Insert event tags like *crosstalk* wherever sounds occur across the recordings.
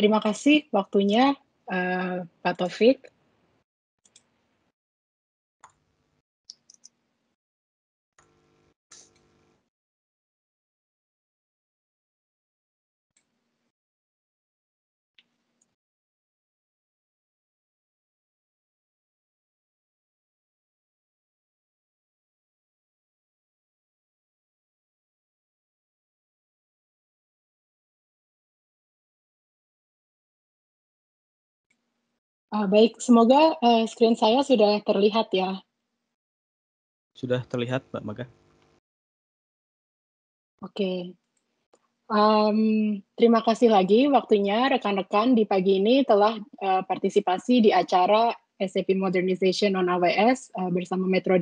Terima kasih waktunya uh, Pak Taufik. Ah, baik, semoga uh, screen saya sudah terlihat ya. Sudah terlihat, Mbak Maga. Oke. Okay. Um, terima kasih lagi waktunya rekan-rekan di pagi ini telah uh, partisipasi di acara SAP Modernization on AWS uh, eh, bersama Metro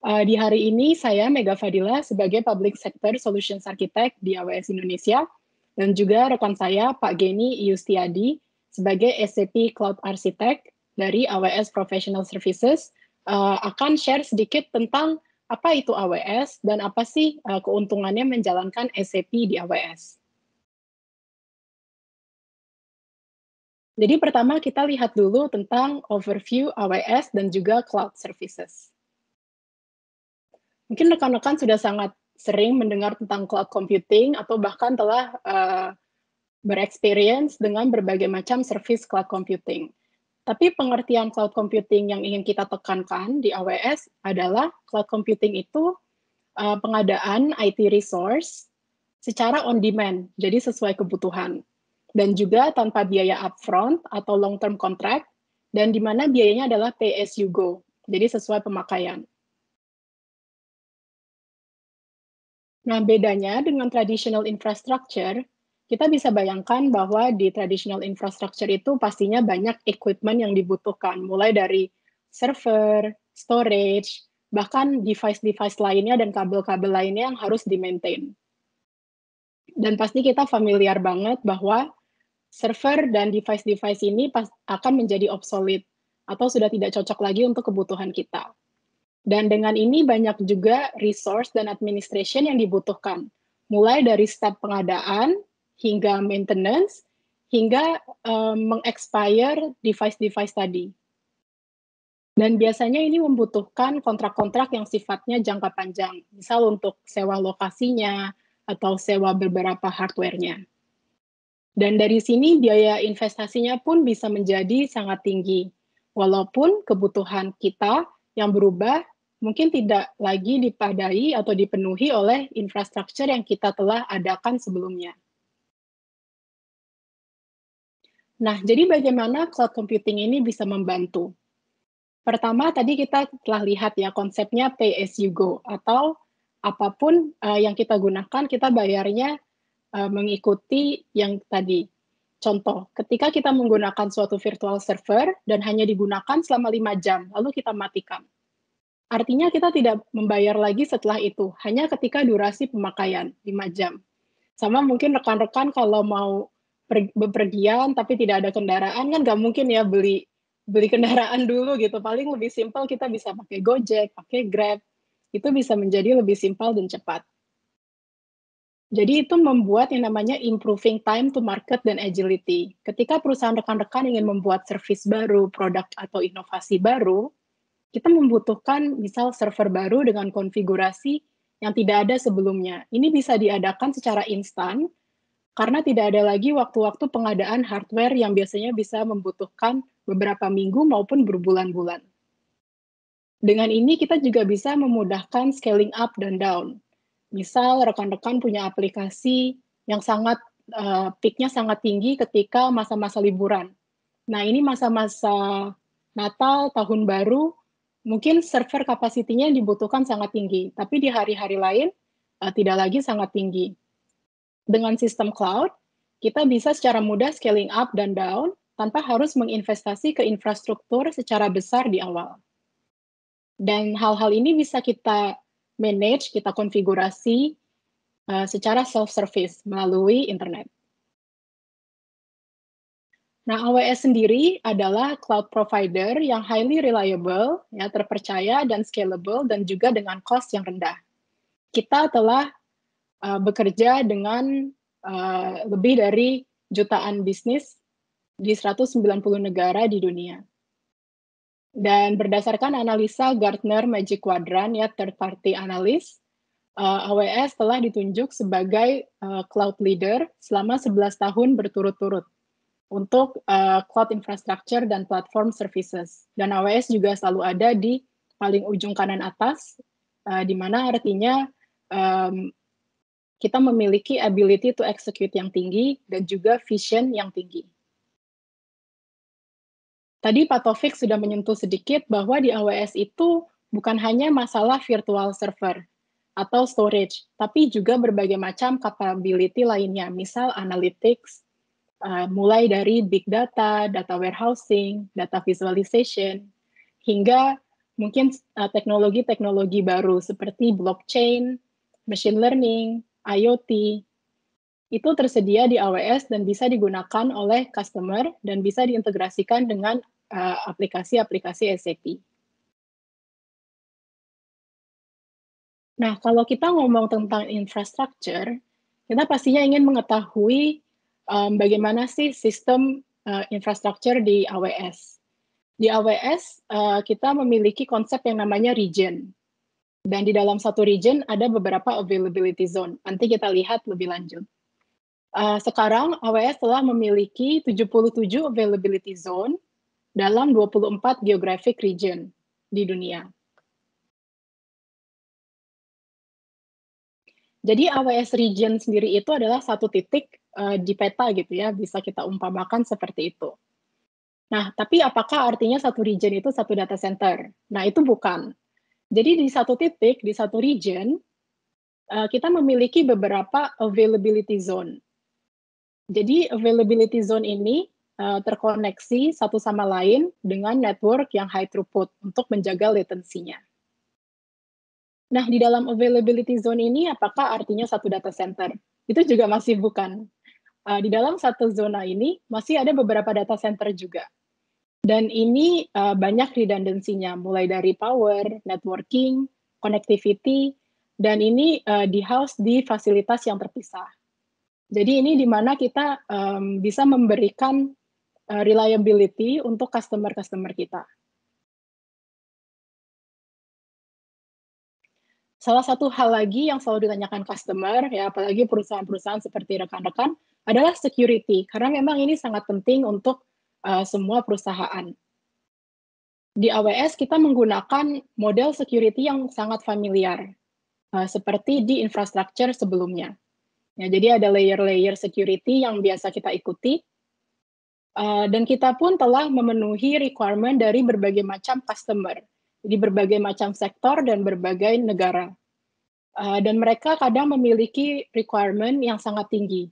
Uh, di hari ini saya Mega Fadila sebagai Public Sector Solutions Architect di AWS Indonesia dan juga rekan saya Pak Geni Yustiadi sebagai SAP Cloud Architect dari AWS Professional Services uh, akan share sedikit tentang apa itu AWS dan apa sih uh, keuntungannya menjalankan SAP di AWS. Jadi pertama kita lihat dulu tentang overview AWS dan juga cloud services. Mungkin rekan-rekan sudah sangat sering mendengar tentang cloud computing atau bahkan telah uh, bereksperience dengan berbagai macam service cloud computing. Tapi pengertian cloud computing yang ingin kita tekankan di AWS adalah cloud computing itu uh, pengadaan IT resource secara on demand, jadi sesuai kebutuhan. Dan juga tanpa biaya upfront atau long term contract, dan di mana biayanya adalah pay as you go, jadi sesuai pemakaian. Nah, bedanya dengan traditional infrastructure, kita bisa bayangkan bahwa di traditional infrastructure itu pastinya banyak equipment yang dibutuhkan, mulai dari server, storage, bahkan device-device lainnya dan kabel-kabel lainnya yang harus di-maintain. Dan pasti kita familiar banget bahwa server dan device-device ini akan menjadi obsolete atau sudah tidak cocok lagi untuk kebutuhan kita. Dan dengan ini banyak juga resource dan administration yang dibutuhkan, mulai dari step pengadaan, hingga maintenance, hingga um, mengexpire device-device tadi. Dan biasanya ini membutuhkan kontrak-kontrak yang sifatnya jangka panjang, misal untuk sewa lokasinya atau sewa beberapa hardware-nya. Dan dari sini biaya investasinya pun bisa menjadi sangat tinggi, walaupun kebutuhan kita yang berubah mungkin tidak lagi dipadai atau dipenuhi oleh infrastruktur yang kita telah adakan sebelumnya. Nah, jadi bagaimana cloud computing ini bisa membantu? Pertama, tadi kita telah lihat ya konsepnya pay as you go atau apapun uh, yang kita gunakan kita bayarnya uh, mengikuti yang tadi. Contoh, ketika kita menggunakan suatu virtual server dan hanya digunakan selama 5 jam, lalu kita matikan. Artinya kita tidak membayar lagi setelah itu, hanya ketika durasi pemakaian 5 jam. Sama mungkin rekan-rekan kalau mau bepergian tapi tidak ada kendaraan kan nggak mungkin ya beli beli kendaraan dulu gitu. Paling lebih simpel kita bisa pakai Gojek, pakai Grab. Itu bisa menjadi lebih simpel dan cepat. Jadi itu membuat yang namanya improving time to market dan agility. Ketika perusahaan rekan-rekan ingin membuat service baru, produk atau inovasi baru, kita membutuhkan misal server baru dengan konfigurasi yang tidak ada sebelumnya. Ini bisa diadakan secara instan karena tidak ada lagi waktu-waktu pengadaan hardware yang biasanya bisa membutuhkan beberapa minggu maupun berbulan-bulan. Dengan ini kita juga bisa memudahkan scaling up dan down. Misal rekan-rekan punya aplikasi yang sangat uh, peaknya sangat tinggi ketika masa-masa liburan. Nah ini masa-masa Natal, Tahun Baru, mungkin server kapasitinya dibutuhkan sangat tinggi, tapi di hari-hari lain uh, tidak lagi sangat tinggi. Dengan sistem cloud, kita bisa secara mudah scaling up dan down tanpa harus menginvestasi ke infrastruktur secara besar di awal. Dan hal-hal ini bisa kita manage, kita konfigurasi uh, secara self-service melalui internet. Nah, AWS sendiri adalah cloud provider yang highly reliable, ya, terpercaya dan scalable, dan juga dengan cost yang rendah. Kita telah uh, bekerja dengan uh, lebih dari jutaan bisnis di 190 negara di dunia. Dan berdasarkan analisa Gartner Magic Quadrant, ya third party analis, uh, eh, AWS telah ditunjuk sebagai uh, cloud leader selama 11 tahun berturut-turut untuk uh, cloud infrastructure dan platform services. Dan AWS juga selalu ada di paling ujung kanan atas, uh, di mana artinya um, kita memiliki ability to execute yang tinggi dan juga vision yang tinggi. Tadi Pak Taufik sudah menyentuh sedikit bahwa di AWS itu bukan hanya masalah virtual server atau storage, tapi juga berbagai macam capability lainnya, misal analytics, uh, mulai dari big data, data warehousing, data visualization, hingga mungkin eh, teknologi-teknologi uh, baru seperti blockchain, machine learning, IoT, itu tersedia di AWS dan bisa digunakan oleh customer dan bisa diintegrasikan dengan eh, aplikasi-aplikasi uh, SAP. Nah, kalau kita ngomong tentang infrastructure, kita pastinya ingin mengetahui um, bagaimana sih sistem uh, eh, infrastructure di AWS. Di AWS, uh, kita memiliki konsep yang namanya region. Dan di dalam satu region ada beberapa availability zone. Nanti kita lihat lebih lanjut. Uh, sekarang AWS telah memiliki 77 availability zone dalam 24 geographic region di dunia. Jadi AWS region sendiri itu adalah satu titik uh, di peta gitu ya, bisa kita umpamakan seperti itu. Nah, tapi apakah artinya satu region itu satu data center? Nah, itu bukan. Jadi di satu titik, di satu region, eh, kita memiliki beberapa availability zone. Jadi availability zone ini eh, terkoneksi satu sama lain dengan network yang high throughput untuk menjaga latensinya. Nah, di dalam availability zone ini apakah artinya satu data center? Itu juga masih bukan. Eh, di dalam satu zona ini masih ada beberapa data center juga. Dan ini uh, banyak redundansinya, mulai dari power, networking, connectivity, dan ini uh, di house di fasilitas yang terpisah. Jadi ini di mana kita um, bisa memberikan uh, reliability untuk customer-customer kita. Salah satu hal lagi yang selalu ditanyakan customer, ya apalagi perusahaan-perusahaan seperti rekan-rekan, adalah security. Karena memang ini sangat penting untuk uh, semua perusahaan. Di AWS kita menggunakan model security yang sangat familiar, uh, seperti di infrastruktur sebelumnya. Ya, jadi ada layer-layer security yang biasa kita ikuti, uh, dan kita pun telah memenuhi requirement dari berbagai macam customer, di berbagai macam sektor dan berbagai negara. Uh, dan mereka kadang memiliki requirement yang sangat tinggi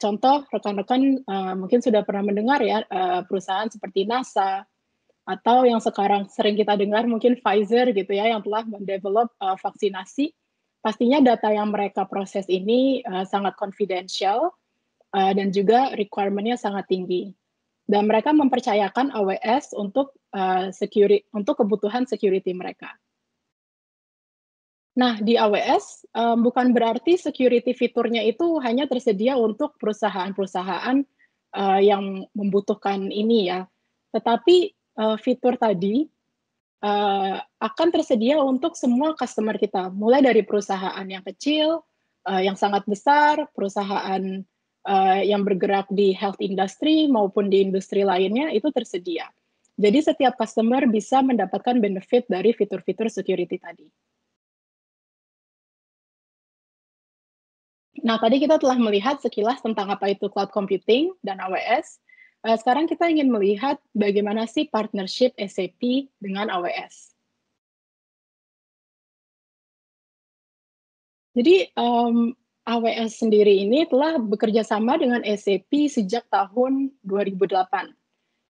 contoh rekan-rekan uh, mungkin sudah pernah mendengar ya uh, perusahaan seperti NASA atau yang sekarang sering kita dengar mungkin Pfizer gitu ya yang telah mendevelop uh, vaksinasi pastinya data yang mereka proses ini uh, sangat confidential uh, dan juga requirementnya sangat tinggi dan mereka mempercayakan AWS untuk uh, security untuk kebutuhan security mereka Nah, di AWS um, bukan berarti security fiturnya itu hanya tersedia untuk perusahaan-perusahaan uh, yang membutuhkan ini ya. Tetapi uh, fitur tadi uh, akan tersedia untuk semua customer kita, mulai dari perusahaan yang kecil, uh, yang sangat besar, perusahaan uh, yang bergerak di health industry maupun di industri lainnya itu tersedia. Jadi setiap customer bisa mendapatkan benefit dari fitur-fitur security tadi. Nah, tadi kita telah melihat sekilas tentang apa itu cloud computing dan AWS. Eh, sekarang kita ingin melihat bagaimana sih partnership SAP dengan AWS. Jadi, um, AWS sendiri ini telah bekerja sama dengan SAP sejak tahun 2008.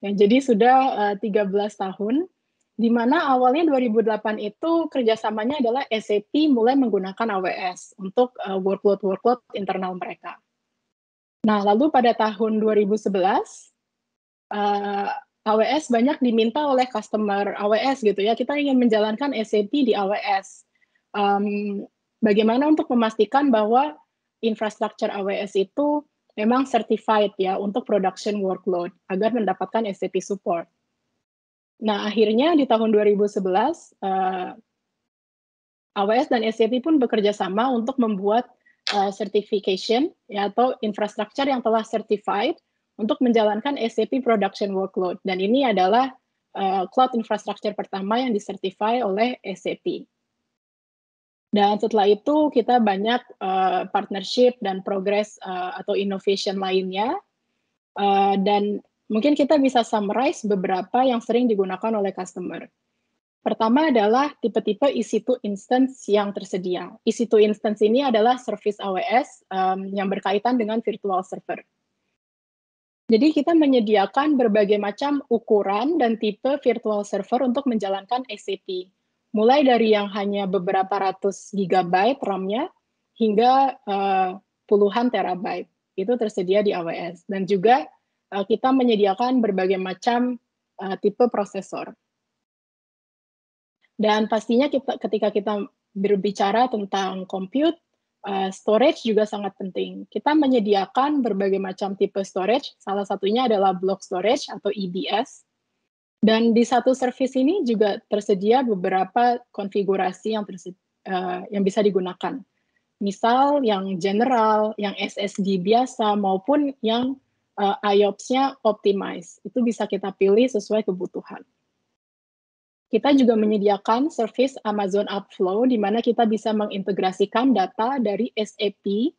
Ya, jadi sudah uh, eh, 13 tahun di mana awalnya 2008 itu kerjasamanya adalah SAP mulai menggunakan AWS untuk eh, workload workload-workload internal mereka. Nah, lalu pada tahun 2011, uh, AWS banyak diminta oleh customer AWS gitu ya, kita ingin menjalankan SAP di AWS. Um, bagaimana untuk memastikan bahwa infrastruktur AWS itu memang certified ya untuk production workload agar mendapatkan SAP support. Nah, akhirnya di tahun 2011, uh, AWS dan SAP pun bekerja sama untuk membuat uh, certification ya, atau infrastruktur yang telah certified untuk menjalankan SAP production workload. Dan ini adalah uh, cloud infrastructure pertama yang disertify oleh SAP. Dan setelah itu kita banyak uh, partnership dan progress uh, atau innovation lainnya. Uh, dan Mungkin kita bisa summarize beberapa yang sering digunakan oleh customer. Pertama adalah tipe-tipe EC2 instance yang tersedia. EC2 instance ini adalah service AWS um, yang berkaitan dengan virtual server. Jadi kita menyediakan berbagai macam ukuran dan tipe virtual server untuk menjalankan SAP. Mulai dari yang hanya beberapa ratus gigabyte RAM-nya hingga uh, puluhan terabyte. Itu tersedia di AWS. Dan juga Eh, kita menyediakan berbagai macam uh, tipe prosesor. Dan pastinya kita ketika kita berbicara tentang compute, uh, storage juga sangat penting. Kita menyediakan berbagai macam tipe storage, salah satunya adalah block storage atau EBS. Dan di satu service ini juga tersedia beberapa konfigurasi yang tersedia, uh, yang bisa digunakan. Misal yang general, yang SSD biasa maupun yang uh, IOPS-nya optimize. Itu bisa kita pilih sesuai kebutuhan. Kita juga menyediakan service Amazon Upflow di mana kita bisa mengintegrasikan data dari SAP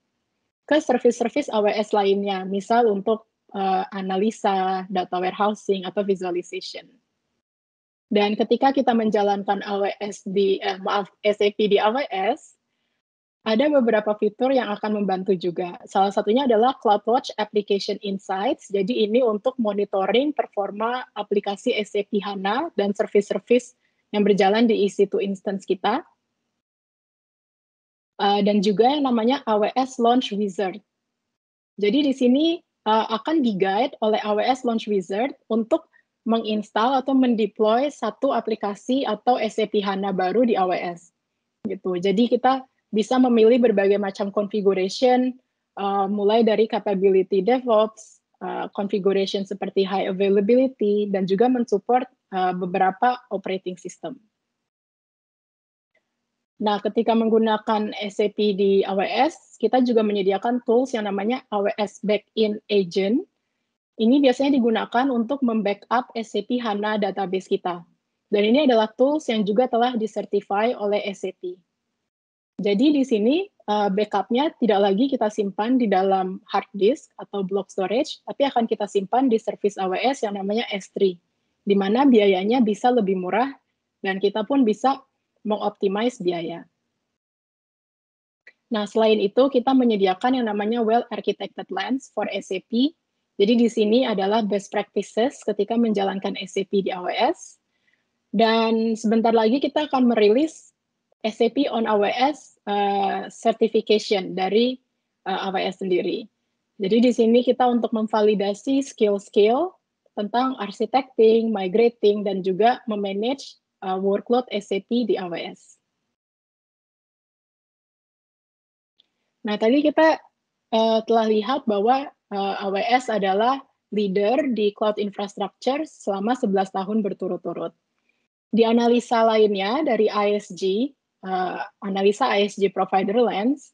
ke service-service AWS lainnya, misal untuk uh, analisa, data warehousing, atau visualization. Dan ketika kita menjalankan AWS di eh, maaf SAP di AWS, ada beberapa fitur yang akan membantu juga. Salah satunya adalah CloudWatch Application Insights. Jadi ini untuk monitoring performa aplikasi SAP HANA dan service-service yang berjalan di EC2 instance kita. Eh, dan juga yang namanya AWS Launch Wizard. Jadi di sini uh, akan guide oleh AWS Launch Wizard untuk menginstal atau mendeploy satu aplikasi atau SAP HANA baru di AWS. Gitu. Jadi kita bisa memilih berbagai macam configuration, uh, mulai dari capability DevOps, uh, configuration seperti high availability, dan juga mensupport uh, beberapa operating system. Nah, ketika menggunakan SAP di AWS, kita juga menyediakan tools yang namanya AWS Backin Agent. Ini biasanya digunakan untuk membackup SAP HANA database kita. Dan ini adalah tools yang juga telah disertify oleh SAP. Jadi di sini uh, backupnya tidak lagi kita simpan di dalam hard disk atau block storage, tapi akan kita simpan di service AWS yang namanya S3, di mana biayanya bisa lebih murah dan kita pun bisa mengoptimize biaya. Nah, selain itu kita menyediakan yang namanya well-architected Lens for SAP. Jadi di sini adalah best practices ketika menjalankan SAP di AWS. Dan sebentar lagi kita akan merilis SAP on AWS uh, eh, certification dari uh, eh, AWS sendiri. Jadi di sini kita untuk memvalidasi skill-skill tentang architecting, migrating, dan juga memanage uh, workload SAP di AWS. Nah, tadi kita uh, telah lihat bahwa uh, AWS adalah leader di cloud infrastructure selama 11 tahun berturut-turut. Di analisa lainnya dari ISG, uh, analisa ISG Provider Lens,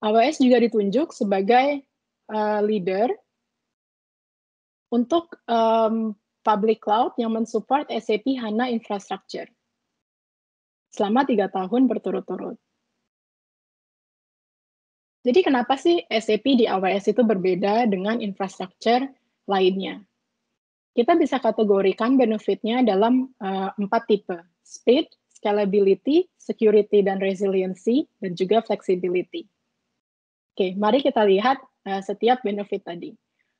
AWS juga ditunjuk sebagai uh, leader untuk um, public cloud yang mensupport SAP HANA infrastructure selama tiga tahun berturut-turut. Jadi kenapa sih SAP di AWS itu berbeda dengan infrastruktur lainnya? Kita bisa kategorikan benefitnya dalam uh, empat tipe, speed, scalability, security dan resiliency, dan juga flexibility. Oke, mari kita lihat uh, setiap benefit tadi.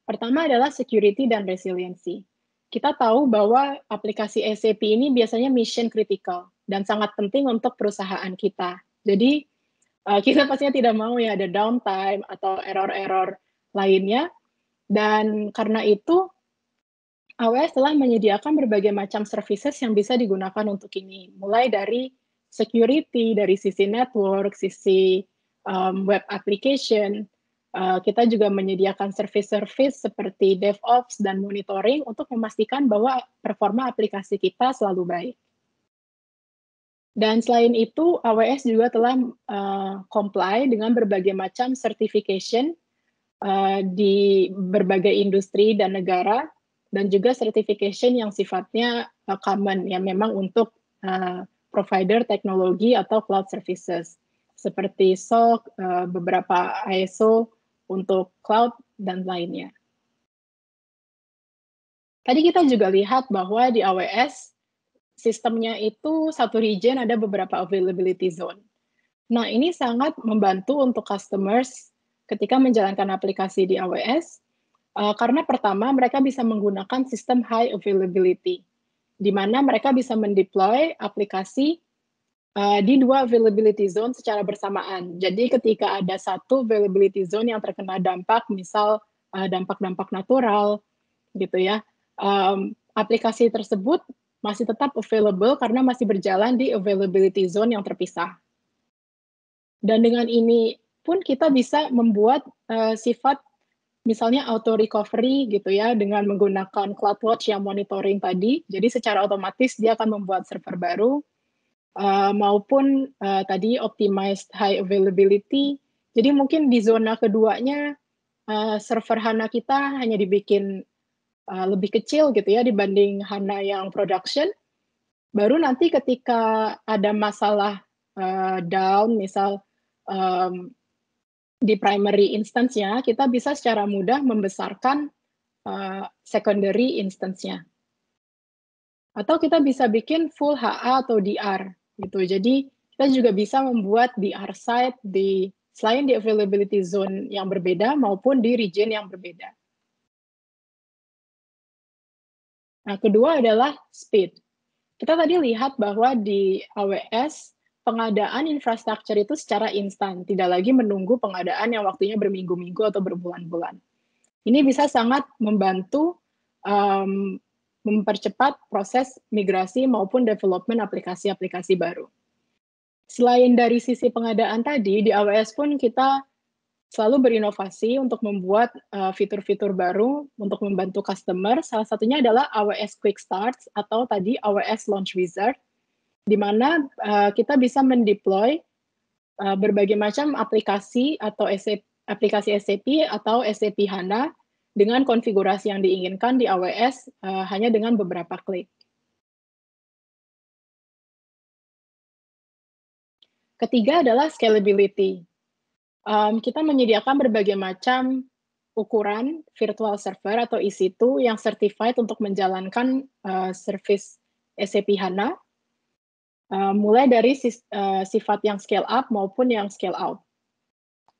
Pertama adalah security dan resiliency. Kita tahu bahwa aplikasi SAP ini biasanya mission critical dan sangat penting untuk perusahaan kita. Jadi uh, kita *laughs* pastinya tidak mau ya ada downtime atau error-error lainnya. Dan karena itu AWS telah menyediakan berbagai macam services yang bisa digunakan untuk ini, mulai dari security, dari sisi network, sisi um, web application. Uh, kita juga menyediakan service-service seperti DevOps dan monitoring untuk memastikan bahwa performa aplikasi kita selalu baik. Dan selain itu, AWS juga telah uh, comply dengan berbagai macam certification uh, di berbagai industri dan negara dan juga certification yang sifatnya uh, common ya memang untuk uh, provider teknologi atau cloud services seperti SOC, uh, beberapa ISO untuk cloud dan lainnya. Tadi kita juga lihat bahwa di AWS sistemnya itu satu region ada beberapa availability zone. Nah, ini sangat membantu untuk customers ketika menjalankan aplikasi di AWS Eh, karena pertama mereka bisa menggunakan sistem high availability, di mana mereka bisa mendeploy aplikasi uh, di dua availability zone secara bersamaan. Jadi ketika ada satu availability zone yang terkena dampak, misal dampak eh, dampak-dampak natural, gitu ya, um, aplikasi tersebut masih tetap available karena masih berjalan di availability zone yang terpisah. Dan dengan ini pun kita bisa membuat uh, sifat misalnya auto recovery gitu ya dengan menggunakan CloudWatch yang monitoring tadi. Jadi secara otomatis dia akan membuat server baru uh, maupun uh, tadi optimized high availability. Jadi mungkin di zona keduanya uh, server HANA kita hanya dibikin uh, lebih kecil gitu ya dibanding HANA yang production. Baru nanti ketika ada masalah uh, down misal um, di primary instance-nya, kita bisa secara mudah membesarkan uh, secondary instance-nya. Atau kita bisa bikin full HA atau DR gitu. Jadi kita juga bisa membuat DR site di selain di availability zone yang berbeda maupun di region yang berbeda. Nah, kedua adalah speed. Kita tadi lihat bahwa di AWS pengadaan infrastruktur itu secara instan, tidak lagi menunggu pengadaan yang waktunya berminggu-minggu atau berbulan-bulan. Ini bisa sangat membantu um, mempercepat proses migrasi maupun development aplikasi-aplikasi baru. Selain dari sisi pengadaan tadi, di AWS pun kita selalu berinovasi untuk membuat e, fitur-fitur uh, baru untuk membantu customer. Salah satunya adalah AWS Quick Starts atau tadi AWS Launch Wizard di mana uh, kita bisa mendeploy uh, berbagai macam aplikasi atau SAP, aplikasi SAP atau SAP HANA dengan konfigurasi yang diinginkan di AWS uh, eh, hanya dengan beberapa klik. Ketiga adalah scalability. Um, kita menyediakan berbagai macam ukuran virtual server atau EC2 yang certified untuk menjalankan uh, service SAP HANA Eh, mulai dari eh, sifat yang scale up maupun yang scale out.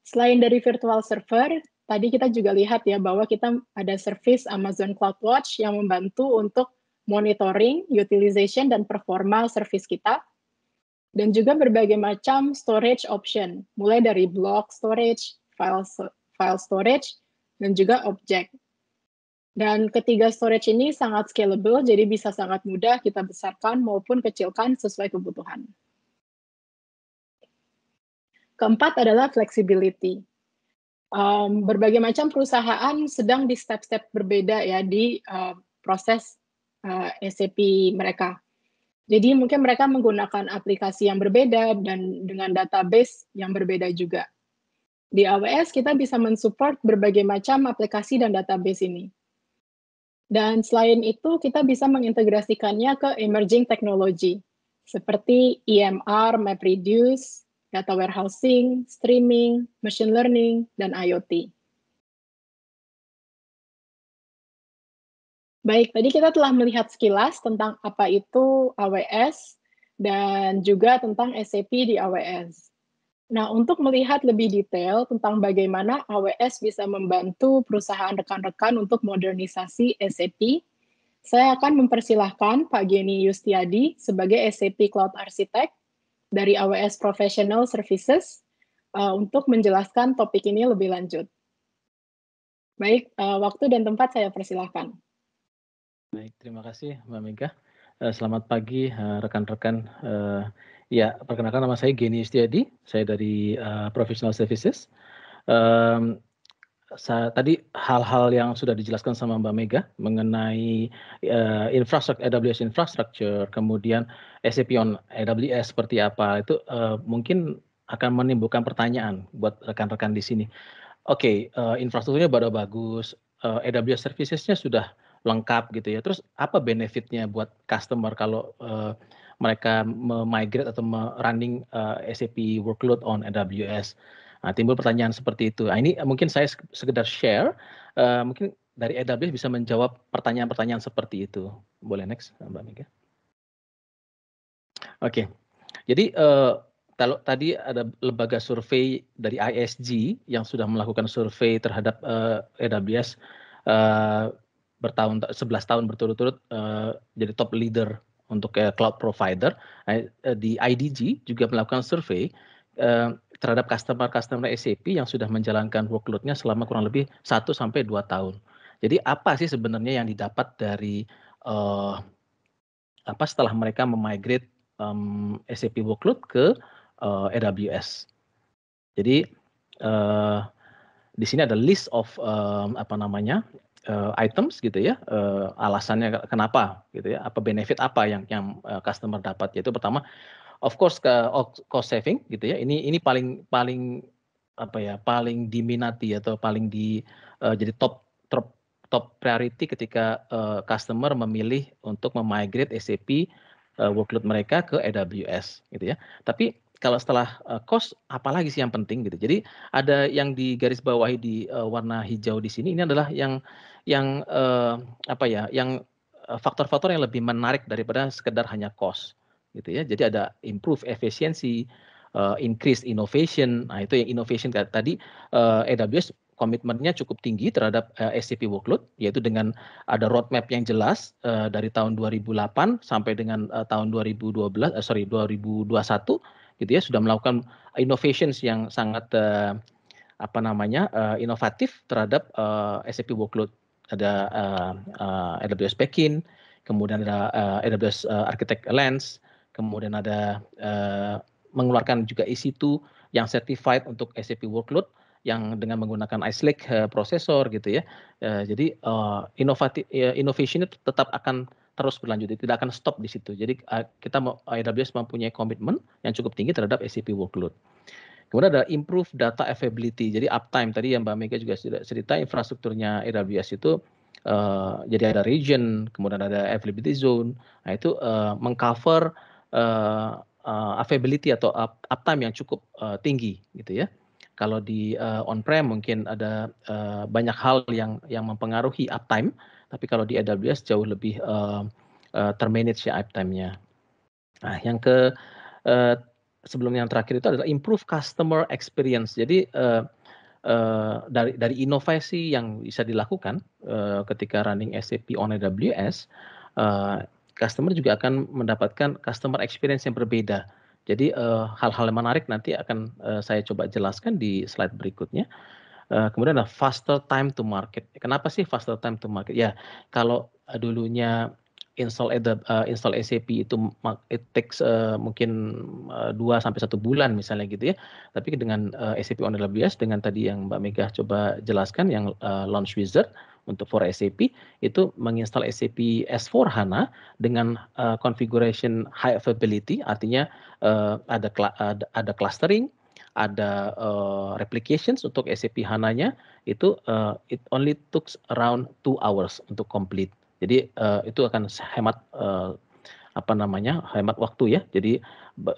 Selain dari virtual server, tadi kita juga lihat ya bahwa kita ada service Amazon CloudWatch yang membantu untuk monitoring, utilization, dan performa service kita. Dan juga berbagai macam storage option, mulai dari block storage, file, file storage, dan juga object. Dan ketiga storage ini sangat scalable, jadi bisa sangat mudah kita besarkan maupun kecilkan sesuai kebutuhan. Keempat adalah flexibility. Um, berbagai macam perusahaan sedang di step-step berbeda ya di uh, proses uh, eh, SAP mereka. Jadi mungkin mereka menggunakan aplikasi yang berbeda dan dengan database yang berbeda juga. Di AWS kita bisa mensupport berbagai macam aplikasi dan database ini dan selain itu, kita bisa mengintegrasikannya ke emerging technology seperti EMR, MapReduce, data warehousing, streaming, machine learning, dan IoT. Baik, tadi kita telah melihat sekilas tentang apa itu AWS dan juga tentang SAP di AWS. Nah, untuk melihat lebih detail tentang bagaimana AWS bisa membantu perusahaan rekan-rekan untuk modernisasi SAP, saya akan mempersilahkan Pak Geni Yustiadi sebagai SAP Cloud Architect dari AWS Professional Services uh, untuk menjelaskan topik ini lebih lanjut. Baik, uh, waktu dan tempat saya persilahkan. Baik, terima kasih Mbak Mega. Uh, selamat pagi rekan-rekan uh, Ya, perkenalkan nama saya Geni Istiadi. Saya dari uh, Professional Services. Um, saya, tadi hal-hal yang sudah dijelaskan sama Mbak Mega mengenai uh, eh, infrastruktur AWS infrastructure, kemudian SAP on AWS seperti apa itu uh, mungkin akan menimbulkan pertanyaan buat rekan-rekan di sini. Oke, okay, uh, infrastrukturnya baru bagus, uh, AWS servicesnya sudah lengkap gitu ya. Terus apa benefitnya buat customer kalau uh, mereka migrate atau running uh, eh, SAP workload on AWS. Nah, timbul pertanyaan seperti itu. Nah, ini mungkin saya sekedar share, uh, mungkin dari AWS bisa menjawab pertanyaan-pertanyaan seperti itu. Boleh next, Mbak Mega. Oke, okay. jadi uh, tadi ada lembaga survei dari ISG yang sudah melakukan survei terhadap uh, AWS uh, bertahun 11 tahun berturut-turut uh, jadi top leader untuk uh, cloud provider uh, di IDG juga melakukan survei uh, terhadap customer-customer SAP yang sudah menjalankan workloadnya selama kurang lebih 1 sampai 2 tahun. Jadi apa sih sebenarnya yang didapat dari uh, apa setelah mereka memigrate um, SAP workload ke uh, AWS. Jadi uh, di sini ada list of um, apa namanya uh, items gitu ya uh, alasannya kenapa gitu ya apa benefit apa yang yang uh, customer dapat yaitu pertama of course ke uh, cost saving gitu ya ini ini paling paling apa ya paling diminati atau paling di uh, jadi top top top priority ketika uh, customer memilih untuk memigrate SAP uh, workload mereka ke AWS gitu ya tapi kalau setelah uh, eh, cost apalagi sih yang penting gitu. Jadi ada yang di garis bawahi di uh, warna hijau di sini ini adalah yang yang uh, apa ya, yang faktor-faktor yang lebih menarik daripada sekedar hanya cost gitu ya. Jadi ada improve efisiensi, uh, increase innovation. Nah, itu yang innovation tadi uh, AWS komitmennya cukup tinggi terhadap uh, SCP workload yaitu dengan ada roadmap yang jelas uh, dari tahun 2008 sampai dengan uh, tahun 2012 uh, sorry 2021 gitu ya sudah melakukan innovations yang sangat uh, apa namanya uh, inovatif terhadap uh, eh, SAP workload ada uh, uh, AWS Bekin, kemudian ada uh, AWS uh, Architect Lens, kemudian ada uh, mengeluarkan juga EC2 yang certified untuk SAP workload yang dengan menggunakan Ice Lake uh, prosesor gitu ya. Uh, jadi uh, inovatif uh, innovation tetap akan terus berlanjut, tidak akan stop di situ. Jadi eh, kita AWS mempunyai komitmen yang cukup tinggi terhadap SCP workload. Kemudian ada improve data availability. Jadi uptime tadi yang Mbak Mega juga cerita infrastrukturnya AWS itu uh, jadi ada region, kemudian ada availability zone. Nah itu uh, mengcover uh, uh, availability atau up, uptime yang cukup uh, tinggi gitu ya. Kalau di uh, on-prem mungkin ada uh, banyak hal yang yang mempengaruhi uptime tapi kalau di AWS jauh lebih uh, uh, termanage ya uptime-nya. Nah, yang ke uh, sebelum yang terakhir itu adalah improve customer experience. Jadi uh, uh, dari dari inovasi yang bisa dilakukan uh, ketika running SAP on AWS, uh, customer juga akan mendapatkan customer experience yang berbeda. Jadi hal-hal uh, yang menarik nanti akan uh, saya coba jelaskan di slide berikutnya. Eh, kemudian ada faster time to market. Kenapa sih faster time to market? Ya, kalau eh, dulunya install uh, install SAP itu it takes uh, mungkin dua 2 sampai satu bulan misalnya gitu ya. Tapi dengan uh, SAP on AWS dengan tadi yang Mbak Mega coba jelaskan yang uh, launch wizard untuk for SAP itu menginstal SAP S4 HANA dengan uh, configuration high availability artinya uh, ada, ada ada clustering ada uh, replications untuk SAP HANA-nya itu uh, it only took around two hours untuk complete. Jadi uh, itu akan hemat uh, apa namanya hemat waktu ya. Jadi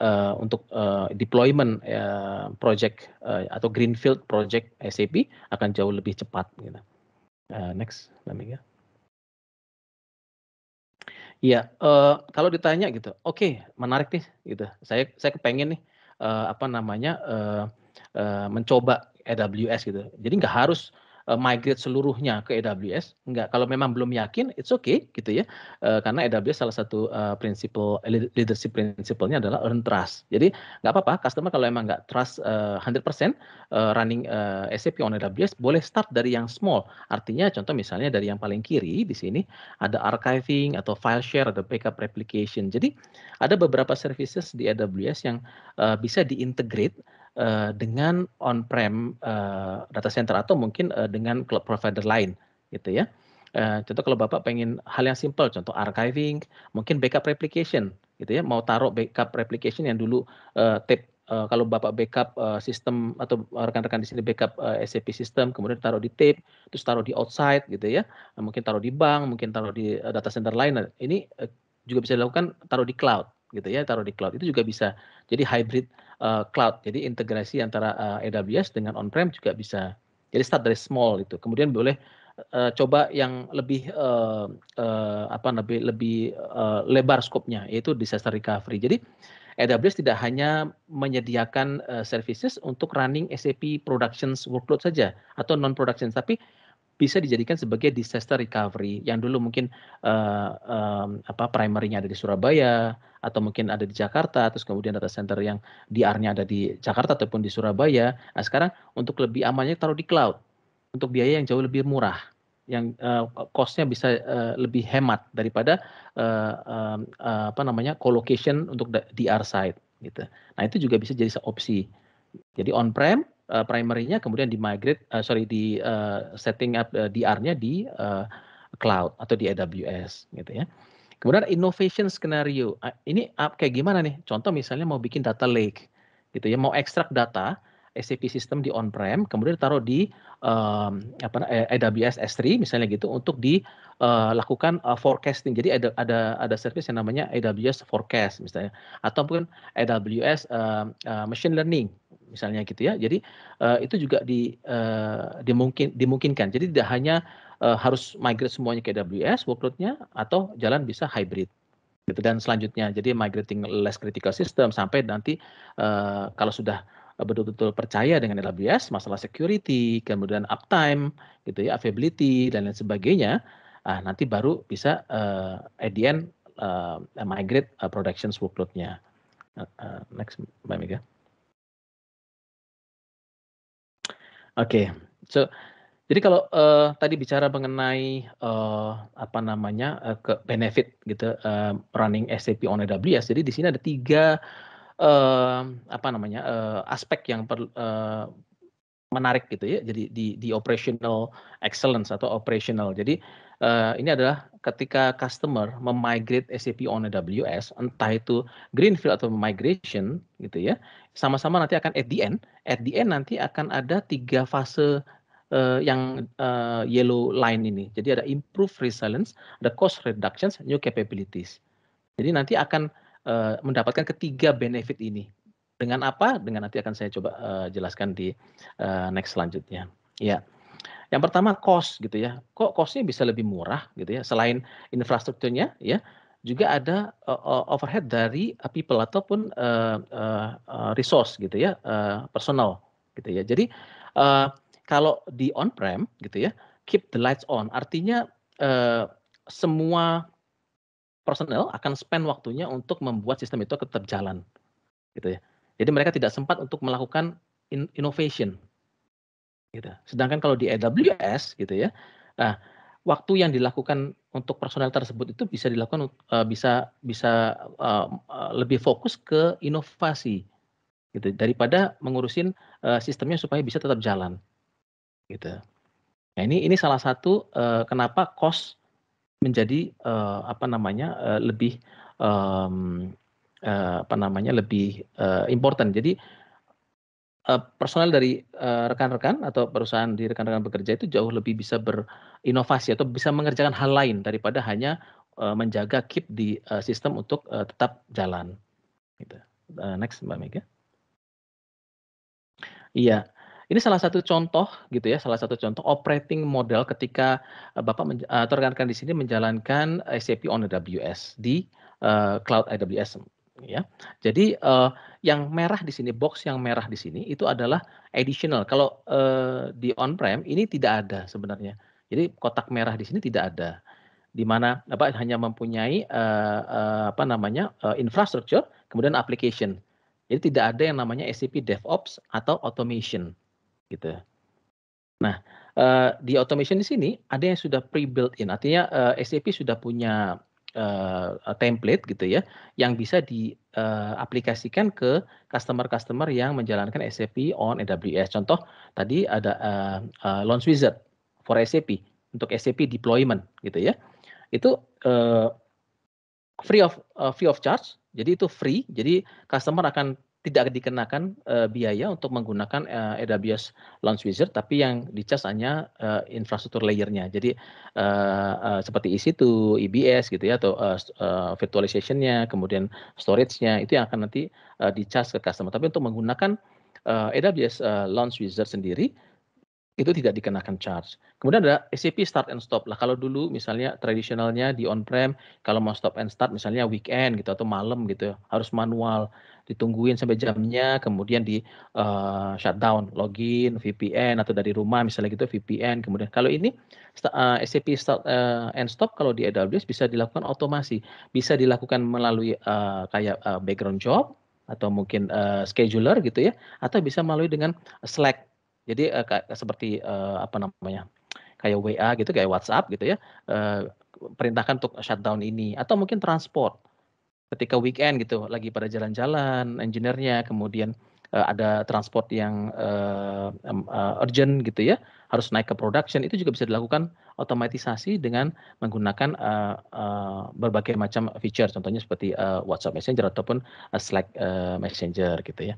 uh, untuk uh, deployment uh, project uh, atau greenfield project SAP akan jauh lebih cepat. Uh, next, let me go. Iya, uh, kalau ditanya gitu, oke, okay, menarik nih, gitu. Saya saya kepengen nih uh, apa namanya uh, uh, mencoba AWS gitu. Jadi nggak harus Eh, migrate seluruhnya ke AWS. Enggak, kalau memang belum yakin, it's okay gitu ya. Eh, karena AWS salah satu uh, eh, prinsipal leadership prinsipalnya adalah earn trust. Jadi nggak apa-apa, customer kalau memang nggak trust uh, 100% uh, running uh, SAP on AWS, boleh start dari yang small. Artinya contoh misalnya dari yang paling kiri di sini ada archiving atau file share atau backup replication. Jadi ada beberapa services di AWS yang uh, bisa diintegrate Eh, dengan on-prem uh, data center atau mungkin uh, dengan cloud provider lain gitu ya. Uh, contoh kalau Bapak pengen hal yang simple, contoh archiving, mungkin backup replication gitu ya, mau taruh backup replication yang dulu uh, tape Uh, kalau bapak backup uh, sistem atau rekan-rekan di sini backup uh, SAP system, kemudian taruh di tape, terus taruh di outside gitu ya, nah, mungkin taruh di bank, mungkin taruh di uh, data center lain. Nah, ini uh, juga bisa dilakukan taruh di cloud gitu ya, taruh di cloud itu juga bisa. Jadi hybrid uh, cloud. Jadi integrasi antara uh, eh, AWS dengan on-prem juga bisa. Jadi start dari small itu. Kemudian boleh uh, coba yang lebih uh, uh, apa lebih lebih uh, lebar skopnya yaitu disaster recovery. Jadi AWS tidak hanya menyediakan uh, services untuk running SAP productions workload saja atau non production tapi bisa dijadikan sebagai disaster recovery yang dulu mungkin uh, um, apa primernya ada di Surabaya atau mungkin ada di Jakarta terus kemudian data center yang DR-nya ada di Jakarta ataupun di Surabaya. Nah, sekarang untuk lebih amannya taruh di cloud untuk biaya yang jauh lebih murah yang uh, eh, cost bisa uh, lebih hemat daripada uh, uh, apa namanya colocation untuk DR side gitu. Nah, itu juga bisa jadi opsi. Jadi on-prem uh, eh, primary kemudian di migrate uh, eh, sorry di uh, setting up uh, DR-nya di uh, cloud atau di AWS gitu ya. Kemudian innovation skenario. Ah, ini kayak gimana nih? Contoh misalnya mau bikin data lake gitu ya, mau ekstrak data SAP system di on-prem, kemudian ditaruh di um, apa, eh, AWS S3 misalnya gitu untuk dilakukan eh, uh, eh, forecasting. Jadi ada ada ada service yang namanya AWS Forecast misalnya, atau ataupun AWS uh, uh, Machine Learning misalnya gitu ya. Jadi uh, itu juga di, uh, dimungkin, dimungkinkan. Jadi tidak hanya uh, harus migrate semuanya ke AWS workloadnya, atau jalan bisa hybrid gitu dan selanjutnya jadi migrating less critical system sampai nanti uh, kalau sudah betul-betul percaya dengan AWS, masalah security, kemudian uptime, gitu ya, availability dan lain sebagainya, ah, nanti baru bisa uh, at the end uh, migrate uh, production workload-nya. Uh, uh, next, Mbak Mega. Oke, okay. so jadi kalau uh, tadi bicara mengenai uh, apa namanya uh, ke benefit gitu uh, running SAP on AWS, jadi di sini ada tiga uh, apa namanya, uh, aspek yang per uh, menarik gitu ya. Jadi di di operational excellence atau operational. Jadi, uh, ini adalah ketika customer memigrate SAP on AWS, entah itu greenfield atau migration gitu ya, sama-sama nanti akan at the end, at the end nanti akan ada tiga fase, Uh, yang, uh, yellow line ini. Jadi ada improve resilience, ada cost reductions, new capabilities. Jadi nanti akan Eh, mendapatkan ketiga benefit ini. Dengan apa? Dengan nanti akan saya coba uh, jelaskan di uh, next selanjutnya. Ya. Yang pertama cost gitu ya. Kok costnya bisa lebih murah gitu ya selain infrastrukturnya ya juga ada uh, overhead dari people ataupun uh, uh, resource gitu ya uh, personal gitu ya jadi uh, kalau di on prem gitu ya keep the lights on artinya uh, semua personel akan spend waktunya untuk membuat sistem itu tetap jalan. Gitu ya. Jadi mereka tidak sempat untuk melakukan in innovation. Gitu. Sedangkan kalau di AWS gitu ya. Nah, waktu yang dilakukan untuk personel tersebut itu bisa dilakukan uh, bisa bisa uh, lebih fokus ke inovasi gitu daripada mengurusin uh, sistemnya supaya bisa tetap jalan gitu. Nah, ini ini salah satu uh, kenapa cost menjadi uh, apa namanya uh, lebih um, uh, apa namanya lebih uh, important. Jadi uh, personal dari rekan-rekan uh, atau perusahaan di rekan-rekan bekerja itu jauh lebih bisa berinovasi atau bisa mengerjakan hal lain daripada hanya uh, menjaga keep di uh, sistem untuk uh, tetap jalan. Gitu. Uh, next Mbak Mega. Iya, ini salah satu contoh gitu ya, salah satu contoh operating model ketika eh, Bapak eh, atau rekan di sini menjalankan SAP on AWS di uh, cloud AWS ya. Jadi uh, yang merah di sini box yang merah di sini itu adalah additional. Kalau uh, di on-prem ini tidak ada sebenarnya. Jadi kotak merah di sini tidak ada di mana apa hanya mempunyai uh, uh, apa namanya uh, infrastructure kemudian application. Jadi tidak ada yang namanya SAP DevOps atau automation gitu. Nah, uh, di automation di sini ada yang sudah pre-built in, artinya uh, eh, SAP sudah punya uh, template gitu ya, yang bisa diaplikasikan uh, ke customer-customer yang menjalankan SAP on AWS. Contoh tadi ada uh, uh, Launch Wizard for SAP untuk SAP deployment gitu ya, itu uh, free of uh, free of charge, jadi itu free, jadi customer akan tidak dikenakan uh, biaya untuk menggunakan uh, eh, AWS Launch Wizard, tapi yang dicas hanya uh, infrastruktur layernya. Jadi uh, uh, seperti EC2, EBS gitu ya, atau uh, uh, virtualizationnya, kemudian storage-nya itu yang akan nanti uh, dicas ke customer. Tapi untuk menggunakan uh, AWS uh, Launch Wizard sendiri itu tidak dikenakan charge. Kemudian ada SAP start and stop lah. Kalau dulu misalnya tradisionalnya di on-prem, kalau mau stop and start misalnya weekend gitu atau malam gitu, ya, harus manual ditungguin sampai jamnya, kemudian di uh, shutdown, login, VPN atau dari rumah misalnya gitu VPN. Kemudian kalau ini uh, eh, SAP start uh, and stop kalau di AWS bisa dilakukan otomasi, bisa dilakukan melalui uh, kayak uh, background job atau mungkin uh, scheduler gitu ya, atau bisa melalui dengan Slack jadi uh, seperti uh, apa namanya? kayak WA gitu, kayak WhatsApp gitu ya. Uh, perintahkan untuk shutdown ini atau mungkin transport. Ketika weekend gitu, lagi pada jalan-jalan engineer-nya kemudian uh, ada transport yang uh, uh, urgent gitu ya, harus naik ke production itu juga bisa dilakukan otomatisasi dengan menggunakan uh, uh, berbagai macam feature contohnya seperti uh, WhatsApp Messenger ataupun uh, Slack uh, Messenger gitu ya.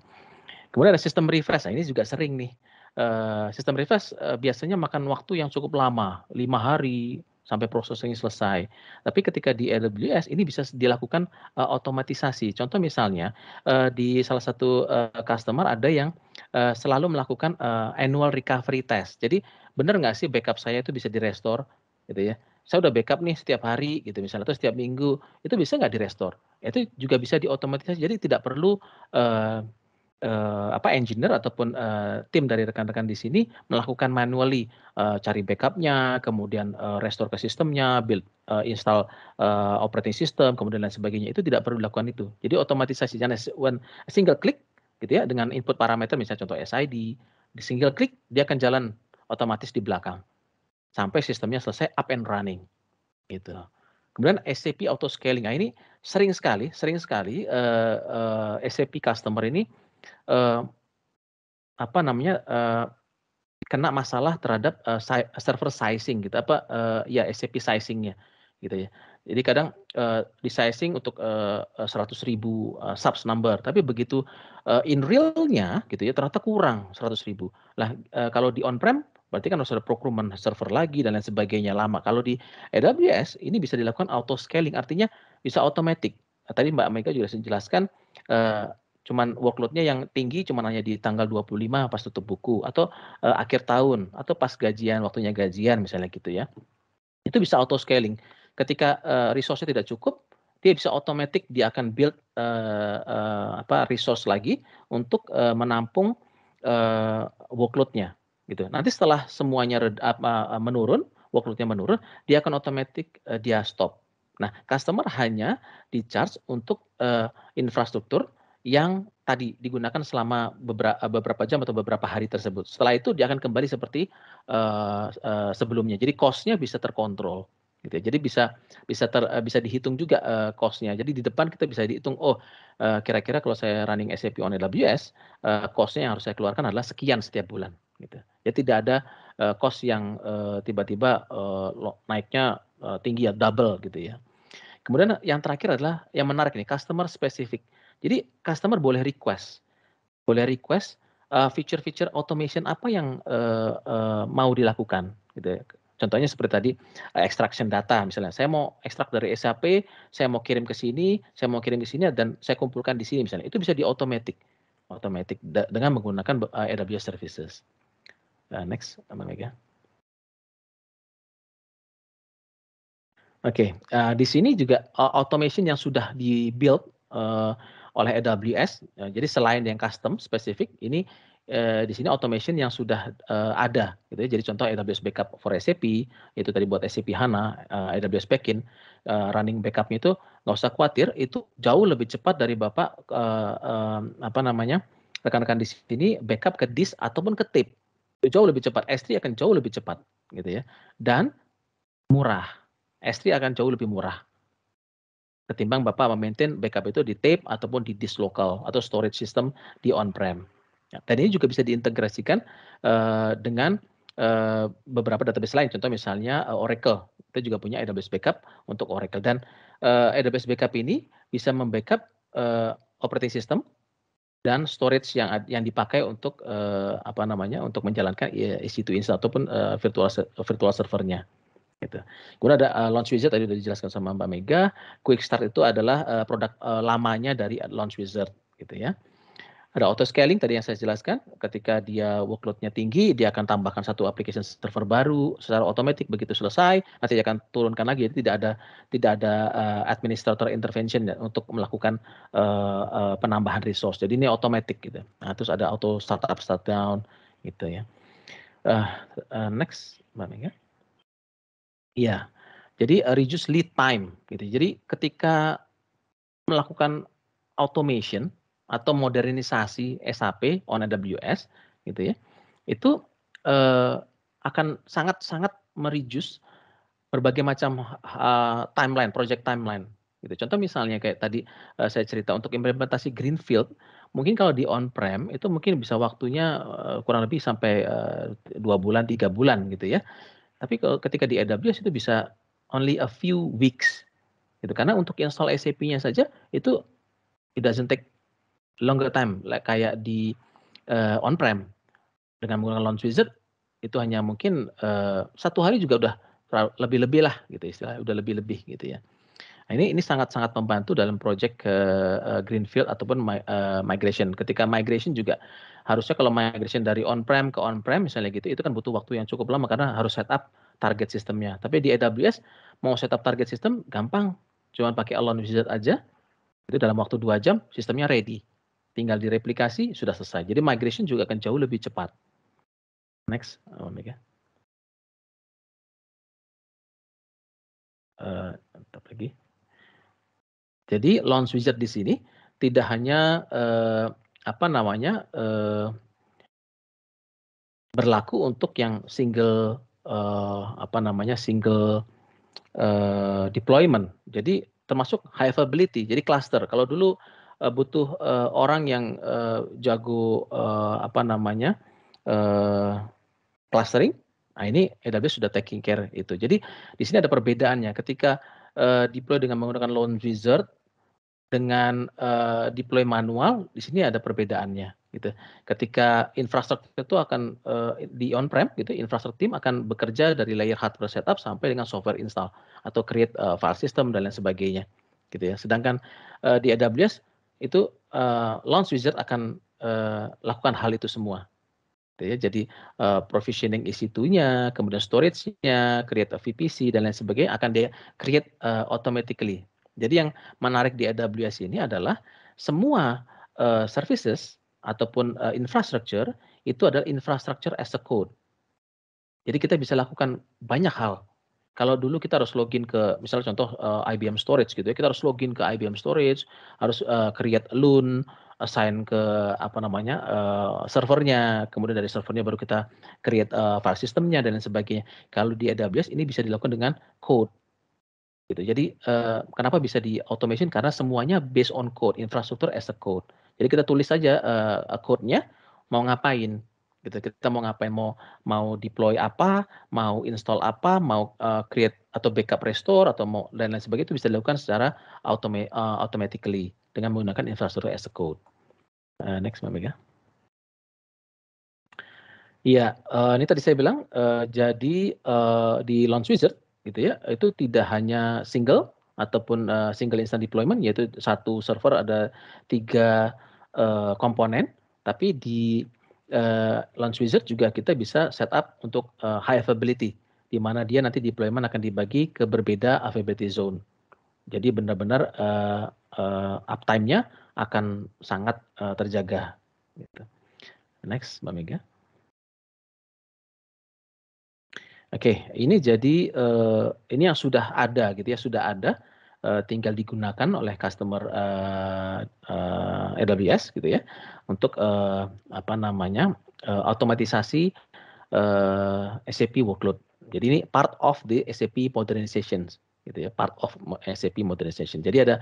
Kemudian ada sistem refresh. Nah, ini juga sering nih Eh, sistem reverse uh, biasanya makan waktu yang cukup lama, lima hari sampai prosesnya selesai. Tapi ketika di AWS ini bisa dilakukan uh, otomatisasi. Contoh misalnya uh, di salah satu uh, customer ada yang uh, selalu melakukan uh, annual recovery test. Jadi benar nggak sih backup saya itu bisa direstore, gitu ya? Saya udah backup nih setiap hari gitu misalnya atau setiap minggu itu bisa nggak di restore? Itu juga bisa diotomatisasi. Jadi tidak perlu uh, uh, apa engineer ataupun uh, tim dari rekan-rekan di sini melakukan manually uh, cari backupnya, kemudian uh, restore ke sistemnya, build, uh, install uh, operating system, kemudian lain sebagainya itu tidak perlu dilakukan itu. Jadi otomatisasi jangan one single click gitu ya dengan input parameter misalnya contoh SID, di single click dia akan jalan otomatis di belakang sampai sistemnya selesai up and running gitu. Kemudian SAP auto scaling. Nah, ini sering sekali, sering sekali uh, uh, SAP customer ini eh, apa namanya eh, kena masalah terhadap uh, si server sizing gitu apa uh, ya SCP sizingnya gitu ya. Jadi kadang uh, eh, resizing untuk uh, 100 ribu uh, subs number, tapi begitu uh, in realnya gitu ya ternyata kurang 100 ribu. Lah uh, kalau di on-prem berarti kan harus ada procurement server lagi dan lain sebagainya lama. Kalau di AWS ini bisa dilakukan auto scaling, artinya bisa otomatis Nah, tadi Mbak Mega juga sudah jelaskan cuman workloadnya yang tinggi cuman hanya di tanggal 25 pas tutup buku atau uh, akhir tahun atau pas gajian waktunya gajian misalnya gitu ya itu bisa auto scaling ketika uh, eh, resource tidak cukup dia bisa otomatis dia akan build uh, uh, apa resource lagi untuk uh, menampung uh, workload gitu. Nanti setelah semuanya red, uh, menurun, workloadnya menurun, dia akan otomatis uh, dia stop. Nah, customer hanya di charge untuk uh, infrastruktur yang tadi digunakan selama beberapa, eh, beberapa jam atau beberapa hari tersebut. Setelah itu dia akan kembali seperti uh, uh, sebelumnya. Jadi cost bisa terkontrol gitu ya. Jadi bisa bisa ter, uh, bisa dihitung juga uh, cost Jadi di depan kita bisa dihitung oh kira kira-kira kalau saya running SAP on AWS, uh, cost yang harus saya keluarkan adalah sekian setiap bulan gitu. Jadi ya tidak ada uh, cost yang tiba-tiba uh, naiknya uh, tinggi ya double gitu ya. Kemudian yang terakhir adalah yang menarik nih customer specific. Jadi customer boleh request, boleh request feature eh, feature-feature automation apa yang uh, uh, mau dilakukan, gitu. Ya. Contohnya seperti tadi uh, extraction data misalnya. Saya mau ekstrak dari SAP, saya mau kirim ke sini, saya mau kirim ke sini dan saya kumpulkan di sini misalnya. Itu bisa di automatic, automatic dengan menggunakan uh, AWS services. Uh, next, Mbak Mega. Oke, okay. uh, di sini juga uh, automation yang sudah di-build uh, oleh AWS. Ya, jadi selain yang custom spesifik, ini eh, di sini automation yang sudah eh, ada. Gitu ya. Jadi contoh AWS Backup for SAP, itu tadi buat SAP HANA, eh, AWS backing, eh, running backupnya itu nggak usah khawatir, itu jauh lebih cepat dari bapak eh, eh, apa namanya rekan-rekan di sini backup ke disk ataupun ke tape. Jauh lebih cepat. S3 akan jauh lebih cepat, gitu ya. Dan murah. S3 akan jauh lebih murah ketimbang Bapak memaintain backup itu di tape ataupun di disk lokal atau storage system di on-prem. Ya, dan ini juga bisa diintegrasikan uh, dengan uh, beberapa database lain, contoh misalnya uh, Oracle. Kita juga punya AWS Backup untuk Oracle dan uh, AWS Backup ini bisa membackup uh, operating system dan storage yang yang dipakai untuk uh, apa namanya untuk menjalankan ya, EC2 install ataupun uh, virtual virtual servernya gitu. Kemudian ada uh, Launch Wizard tadi sudah dijelaskan sama Mbak Mega. Quick Start itu adalah uh, produk uh, lamanya dari Launch Wizard gitu ya. Ada auto scaling tadi yang saya jelaskan, ketika dia workloadnya tinggi, dia akan tambahkan satu application server baru secara otomatis begitu selesai, nanti dia akan turunkan lagi. Jadi tidak ada tidak ada uh, administrator intervention ya, untuk melakukan uh, uh, penambahan resource. Jadi ini otomatis gitu. Nah, terus ada auto startup startdown gitu ya. Uh, uh, next, Mbak Mega. Iya. Jadi uh, reduce lead time gitu. Jadi ketika melakukan automation atau modernisasi SAP on AWS gitu ya. Itu uh, akan sangat-sangat mereduce berbagai macam uh, timeline, project timeline gitu. Contoh misalnya kayak tadi uh, saya cerita untuk implementasi greenfield, mungkin kalau di on prem itu mungkin bisa waktunya uh, kurang lebih sampai uh, dua bulan tiga bulan gitu ya. Tapi kalau ketika di AWS itu bisa only a few weeks. Gitu. Karena untuk install SAP-nya saja itu it doesn't take longer time like kayak di uh, on-prem dengan menggunakan launch wizard itu hanya mungkin uh, satu hari juga udah lebih-lebih lah gitu istilahnya udah lebih-lebih gitu ya. Nah, ini ini sangat-sangat membantu dalam project uh, greenfield ataupun my, uh, eh, migration. Ketika migration juga harusnya kalau migration dari on-prem ke on-prem misalnya gitu itu kan butuh waktu yang cukup lama karena harus setup target sistemnya. Tapi di AWS mau setup target sistem gampang, cuma pakai alone wizard aja. Itu dalam waktu dua jam sistemnya ready. Tinggal direplikasi sudah selesai. Jadi migration juga akan jauh lebih cepat. Next, oh, Mega. Uh, eh, lagi. Jadi launch wizard di sini tidak hanya eh, apa namanya eh, berlaku untuk yang single eh, apa namanya single eh, deployment. Jadi termasuk high availability. Jadi cluster. Kalau dulu eh, butuh eh, orang yang eh, jago eh, apa namanya eh, clustering. Nah, ini AWS sudah taking care itu. Jadi di sini ada perbedaannya. Ketika uh, deploy dengan menggunakan Launch Wizard, dengan uh, deploy manual di sini ada perbedaannya gitu. Ketika infrastruktur itu akan uh, di on-prem gitu, infrastruktur tim akan bekerja dari layer hardware setup sampai dengan software install atau create uh, file system dan lain sebagainya gitu ya. Sedangkan uh, di AWS itu uh, launch wizard akan uh, lakukan hal itu semua gitu ya. Jadi uh, provisioning EC2-nya, kemudian storage-nya, create a VPC dan lain sebagainya akan dia create uh, automatically jadi yang menarik di AWS ini adalah semua uh, services ataupun uh, infrastructure itu adalah infrastructure as a code. Jadi kita bisa lakukan banyak hal. Kalau dulu kita harus login ke, misalnya contoh uh, eh, IBM Storage gitu ya, kita harus login ke IBM Storage, harus uh, create loan, assign ke apa namanya uh, servernya, kemudian dari servernya baru kita create uh, file sistemnya dan lain sebagainya. Kalau di AWS ini bisa dilakukan dengan code gitu. Jadi uh, kenapa bisa di automation karena semuanya based on code, infrastruktur as a code. Jadi kita tulis saja uh, code-nya mau ngapain gitu. Kita mau ngapain mau mau deploy apa, mau install apa, mau uh, create atau backup restore atau mau dan lain sebagainya itu bisa dilakukan secara automa uh, automatically dengan menggunakan infrastruktur as a code. Uh, next Mbak Mega. Iya, uh, ini tadi saya bilang uh, jadi uh, di Launch Wizard gitu ya itu tidak hanya single ataupun uh, single instant deployment yaitu satu server ada tiga uh, komponen tapi di uh, launch wizard juga kita bisa setup untuk uh, high availability di mana dia nanti deployment akan dibagi ke berbeda availability zone jadi benar-benar uh, uh, uptime-nya akan sangat uh, terjaga gitu. next mbak Mega Oke, ini jadi uh, ini yang sudah ada gitu ya, sudah ada uh, tinggal digunakan oleh customer uh, eh, uh, AWS gitu ya untuk uh, apa namanya uh, otomatisasi uh, SAP workload. Jadi ini part of the SAP modernization gitu ya, part of SAP modernization. Jadi ada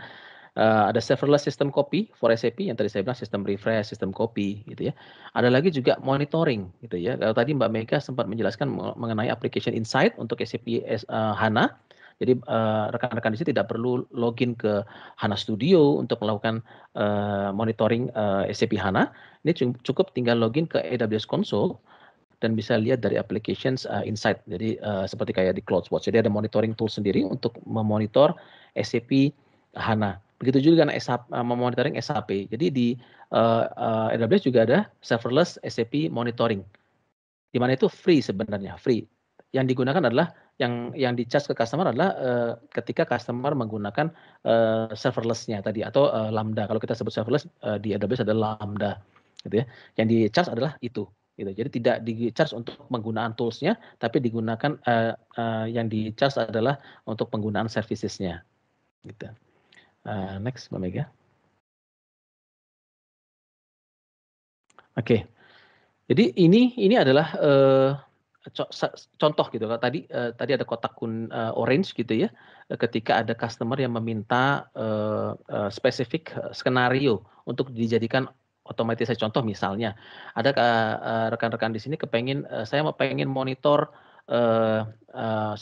Uh, ada serverless system copy for SAP yang tadi saya bilang sistem refresh, sistem copy gitu ya. Ada lagi juga monitoring gitu ya. Kalau tadi Mbak Mega sempat menjelaskan mengenai application insight untuk SAP uh, eh, HANA. Jadi rekan eh, rekan-rekan di sini tidak perlu login ke HANA Studio untuk melakukan uh, monitoring uh, SAP HANA. Ini cukup tinggal login ke AWS Console dan bisa lihat dari applications uh, insight. Jadi uh, seperti kayak di CloudWatch. Jadi ada monitoring tool sendiri untuk memonitor SAP HANA. Begitu juga dengan SAP, memonitoring eh, SAP. Jadi di uh, eh, eh, AWS juga ada serverless SAP monitoring. Di mana itu free sebenarnya, free. Yang digunakan adalah yang yang di charge ke customer adalah uh, ketika customer menggunakan uh, serverless tadi atau uh, lambda. Kalau kita sebut serverless uh, di AWS adalah lambda gitu ya. Yang di charge adalah itu gitu. Jadi tidak di charge untuk penggunaan toolsnya, tapi digunakan uh, uh, yang di charge adalah untuk penggunaan servicesnya, gitu. Ah, next, Mbak Mega. Oke, okay. jadi ini ini adalah uh, contoh gitu Tadi uh, tadi ada kotak kun uh, orange gitu ya. Ketika ada customer yang meminta uh, uh, spesifik skenario untuk dijadikan otomatis saya contoh misalnya ada rekan-rekan uh, di sini kepengin uh, saya mau pengen monitor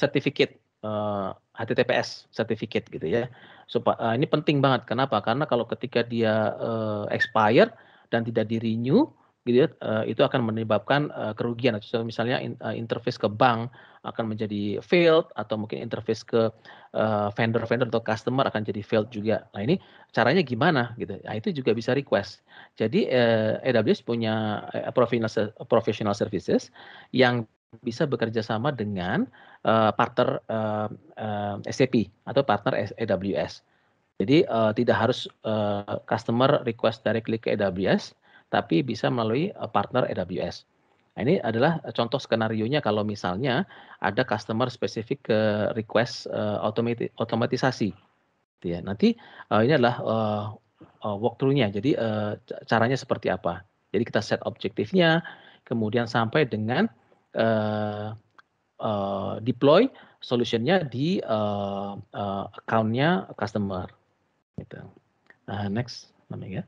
sertifikat. uh, HTTPS certificate gitu ya. Supa, uh, ini penting banget. Kenapa? Karena kalau ketika dia uh, expire dan tidak di renew, gitu ya, uh, itu akan menyebabkan uh, kerugian. So, misalnya in, uh, interface ke bank akan menjadi failed atau mungkin interface ke vendor-vendor uh, atau customer akan jadi failed juga. Nah ini caranya gimana gitu? Nah, itu juga bisa request. Jadi uh, AWS punya uh, professional services yang bisa bekerja sama dengan uh, partner uh, eh, uh, eh, SAP atau partner AWS. Jadi uh, tidak harus uh, customer request directly ke AWS, tapi bisa melalui uh, partner AWS. Nah, ini adalah contoh skenario nya kalau misalnya ada customer spesifik ke request uh, automati otomatisasi. Gitu ya, nanti uh, ini adalah uh, uh, walkthrough-nya. Jadi uh, caranya seperti apa? Jadi kita set objektifnya, kemudian sampai dengan uh, uh, deploy solutionnya di uh, uh, accountnya customer. Gitu. Nah, next, namanya.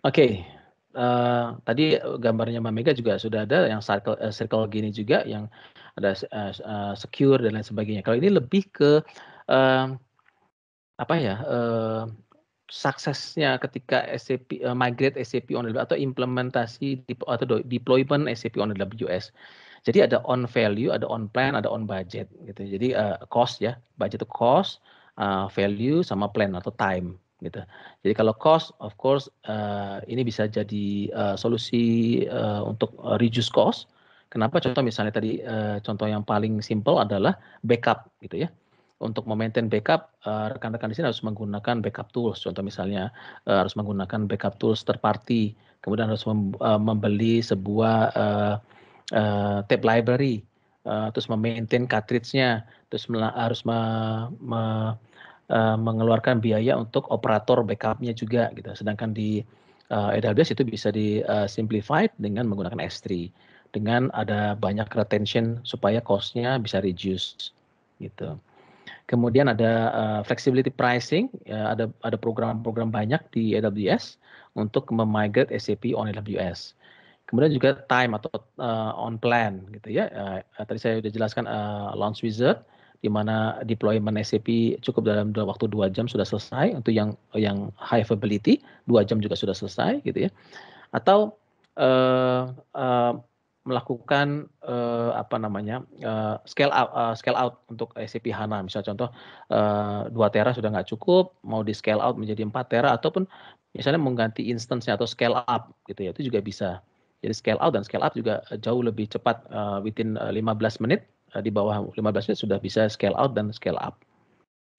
Oke, okay. uh, tadi gambarnya Mbak Mega juga sudah ada yang circle, uh, circle gini juga yang ada uh, secure dan lain sebagainya. Kalau ini lebih ke uh, apa ya? Uh, suksesnya ketika SAP uh, eh, migrate SAP on AWS atau implementasi atau deployment SAP on AWS. Jadi ada on value, ada on plan, ada on budget gitu. Jadi uh, cost ya, budget itu cost, uh, value sama plan atau time gitu. Jadi kalau cost, of course uh, ini bisa jadi uh, solusi uh, untuk reduce cost. Kenapa? Contoh misalnya tadi uh, contoh yang paling simple adalah backup gitu ya untuk memaintain backup, eh, rekan-rekan uh, di sini harus menggunakan backup tools. Contoh misalnya uh, harus menggunakan backup tools terparty, kemudian harus mem uh, membeli sebuah uh, uh, tape library, uh, terus memaintain cartridge-nya, terus harus me me uh, mengeluarkan biaya untuk operator backupnya juga gitu. Sedangkan di uh, AWS itu bisa di uh, simplified dengan menggunakan S3 dengan ada banyak retention supaya cost-nya bisa reduce gitu. Kemudian ada uh, flexibility pricing, uh, ada ada program-program banyak di AWS untuk memigrate SAP on AWS. Kemudian juga time atau uh, on plan gitu ya. Uh, tadi saya sudah jelaskan uh, launch wizard di mana deployment SAP cukup dalam waktu dua jam sudah selesai untuk yang yang high availability dua jam juga sudah selesai gitu ya. Atau uh, uh, melakukan uh, apa namanya uh, scale up uh, eh, scale out untuk SAP HANA misalnya contoh dua 2 tera sudah nggak cukup mau di scale out menjadi 4 tera ataupun misalnya mengganti instance atau scale up gitu ya itu juga bisa jadi scale out dan scale up juga jauh lebih cepat uh, within 15 menit uh, di bawah 15 menit sudah bisa scale out dan scale up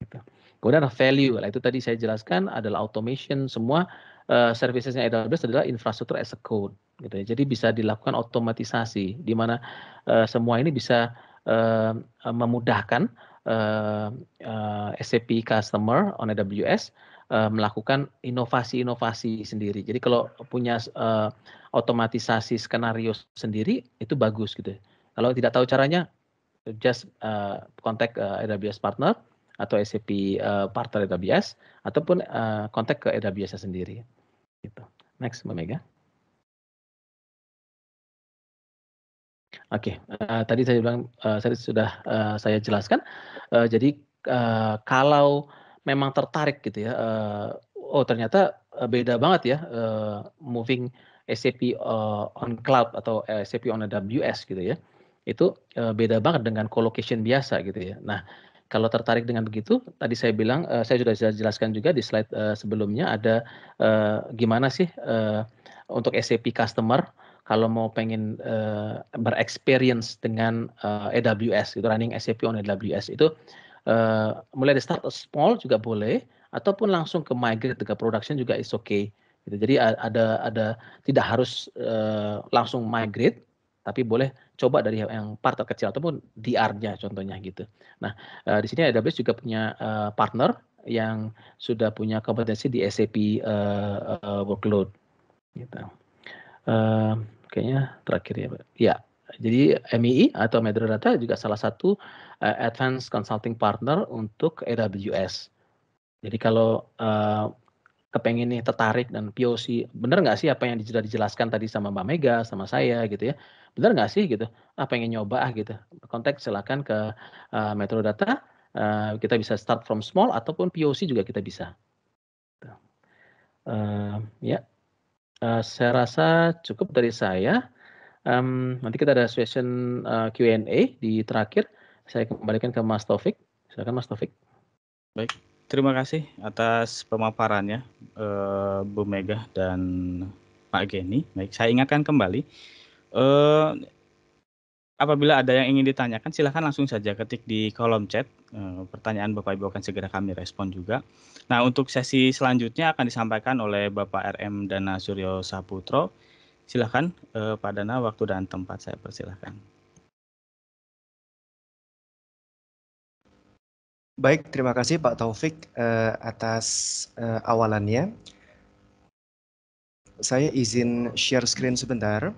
gitu. Kemudian value, lah itu tadi saya jelaskan adalah automation semua uh, eh, servicesnya AWS adalah infrastruktur as a code, gitu ya. Jadi bisa dilakukan otomatisasi di mana uh, semua ini bisa uh, memudahkan uh, uh, SAP customer on AWS uh, melakukan inovasi-inovasi sendiri. Jadi kalau punya uh, otomatisasi skenario sendiri itu bagus gitu. Ya. Kalau tidak tahu caranya, just uh, contact uh, AWS partner atau SAP uh, eh, partner AWS ataupun uh, kontak ke AWS sendiri. Gitu. Next, Mbak Mega. Oke, okay. uh, eh, tadi saya bilang uh, saya sudah uh, saya jelaskan. Uh, jadi uh, kalau memang tertarik gitu ya, uh, oh ternyata beda banget ya uh, moving SAP uh, on cloud atau SAP on AWS gitu ya. Itu uh, beda banget dengan colocation biasa gitu ya. Nah, kalau tertarik dengan begitu, tadi saya bilang, uh, saya sudah jelaskan juga di slide uh, sebelumnya ada uh, gimana sih uh, untuk SAP customer kalau mau pengen uh, berexperience dengan uh, AWS, itu running SAP on AWS itu uh, mulai dari start small juga boleh, ataupun langsung ke migrate ke production juga is okay. Gitu. Jadi ada ada tidak harus uh, langsung migrate tapi boleh coba dari yang part terkecil ataupun DR-nya contohnya gitu. Nah, eh, di sini AWS juga punya eh, partner yang sudah punya kompetensi di SAP eh, workload gitu. kayaknya terakhir ya, Pak. Ya, jadi MII atau Medra Data juga salah satu advance advanced consulting partner untuk AWS. Jadi kalau kepengen nih tertarik dan POC, benar nggak sih apa yang sudah dijelaskan tadi sama Mbak Mega, sama saya gitu ya? benar nggak sih gitu ah pengen nyoba ah gitu kontak silakan ke uh, metro data uh, kita bisa start from small ataupun POC juga kita bisa uh, ya uh, saya rasa cukup dari saya um, nanti kita ada session uh, Q&A di terakhir saya kembalikan ke Mas Taufik silakan Mas Taufik baik terima kasih atas pemaparannya uh, Bu Mega dan Pak Geni baik saya ingatkan kembali Eh, apabila ada yang ingin ditanyakan silahkan langsung saja ketik di kolom chat. Eh, pertanyaan Bapak Ibu akan segera kami respon juga. Nah untuk sesi selanjutnya akan disampaikan oleh Bapak RM Dana Suryo Saputro. Silahkan eee, eh, Pak Dana waktu dan tempat saya persilahkan. Baik, terima kasih Pak Taufik uh, atas uh, awalannya. Saya izin share screen sebentar.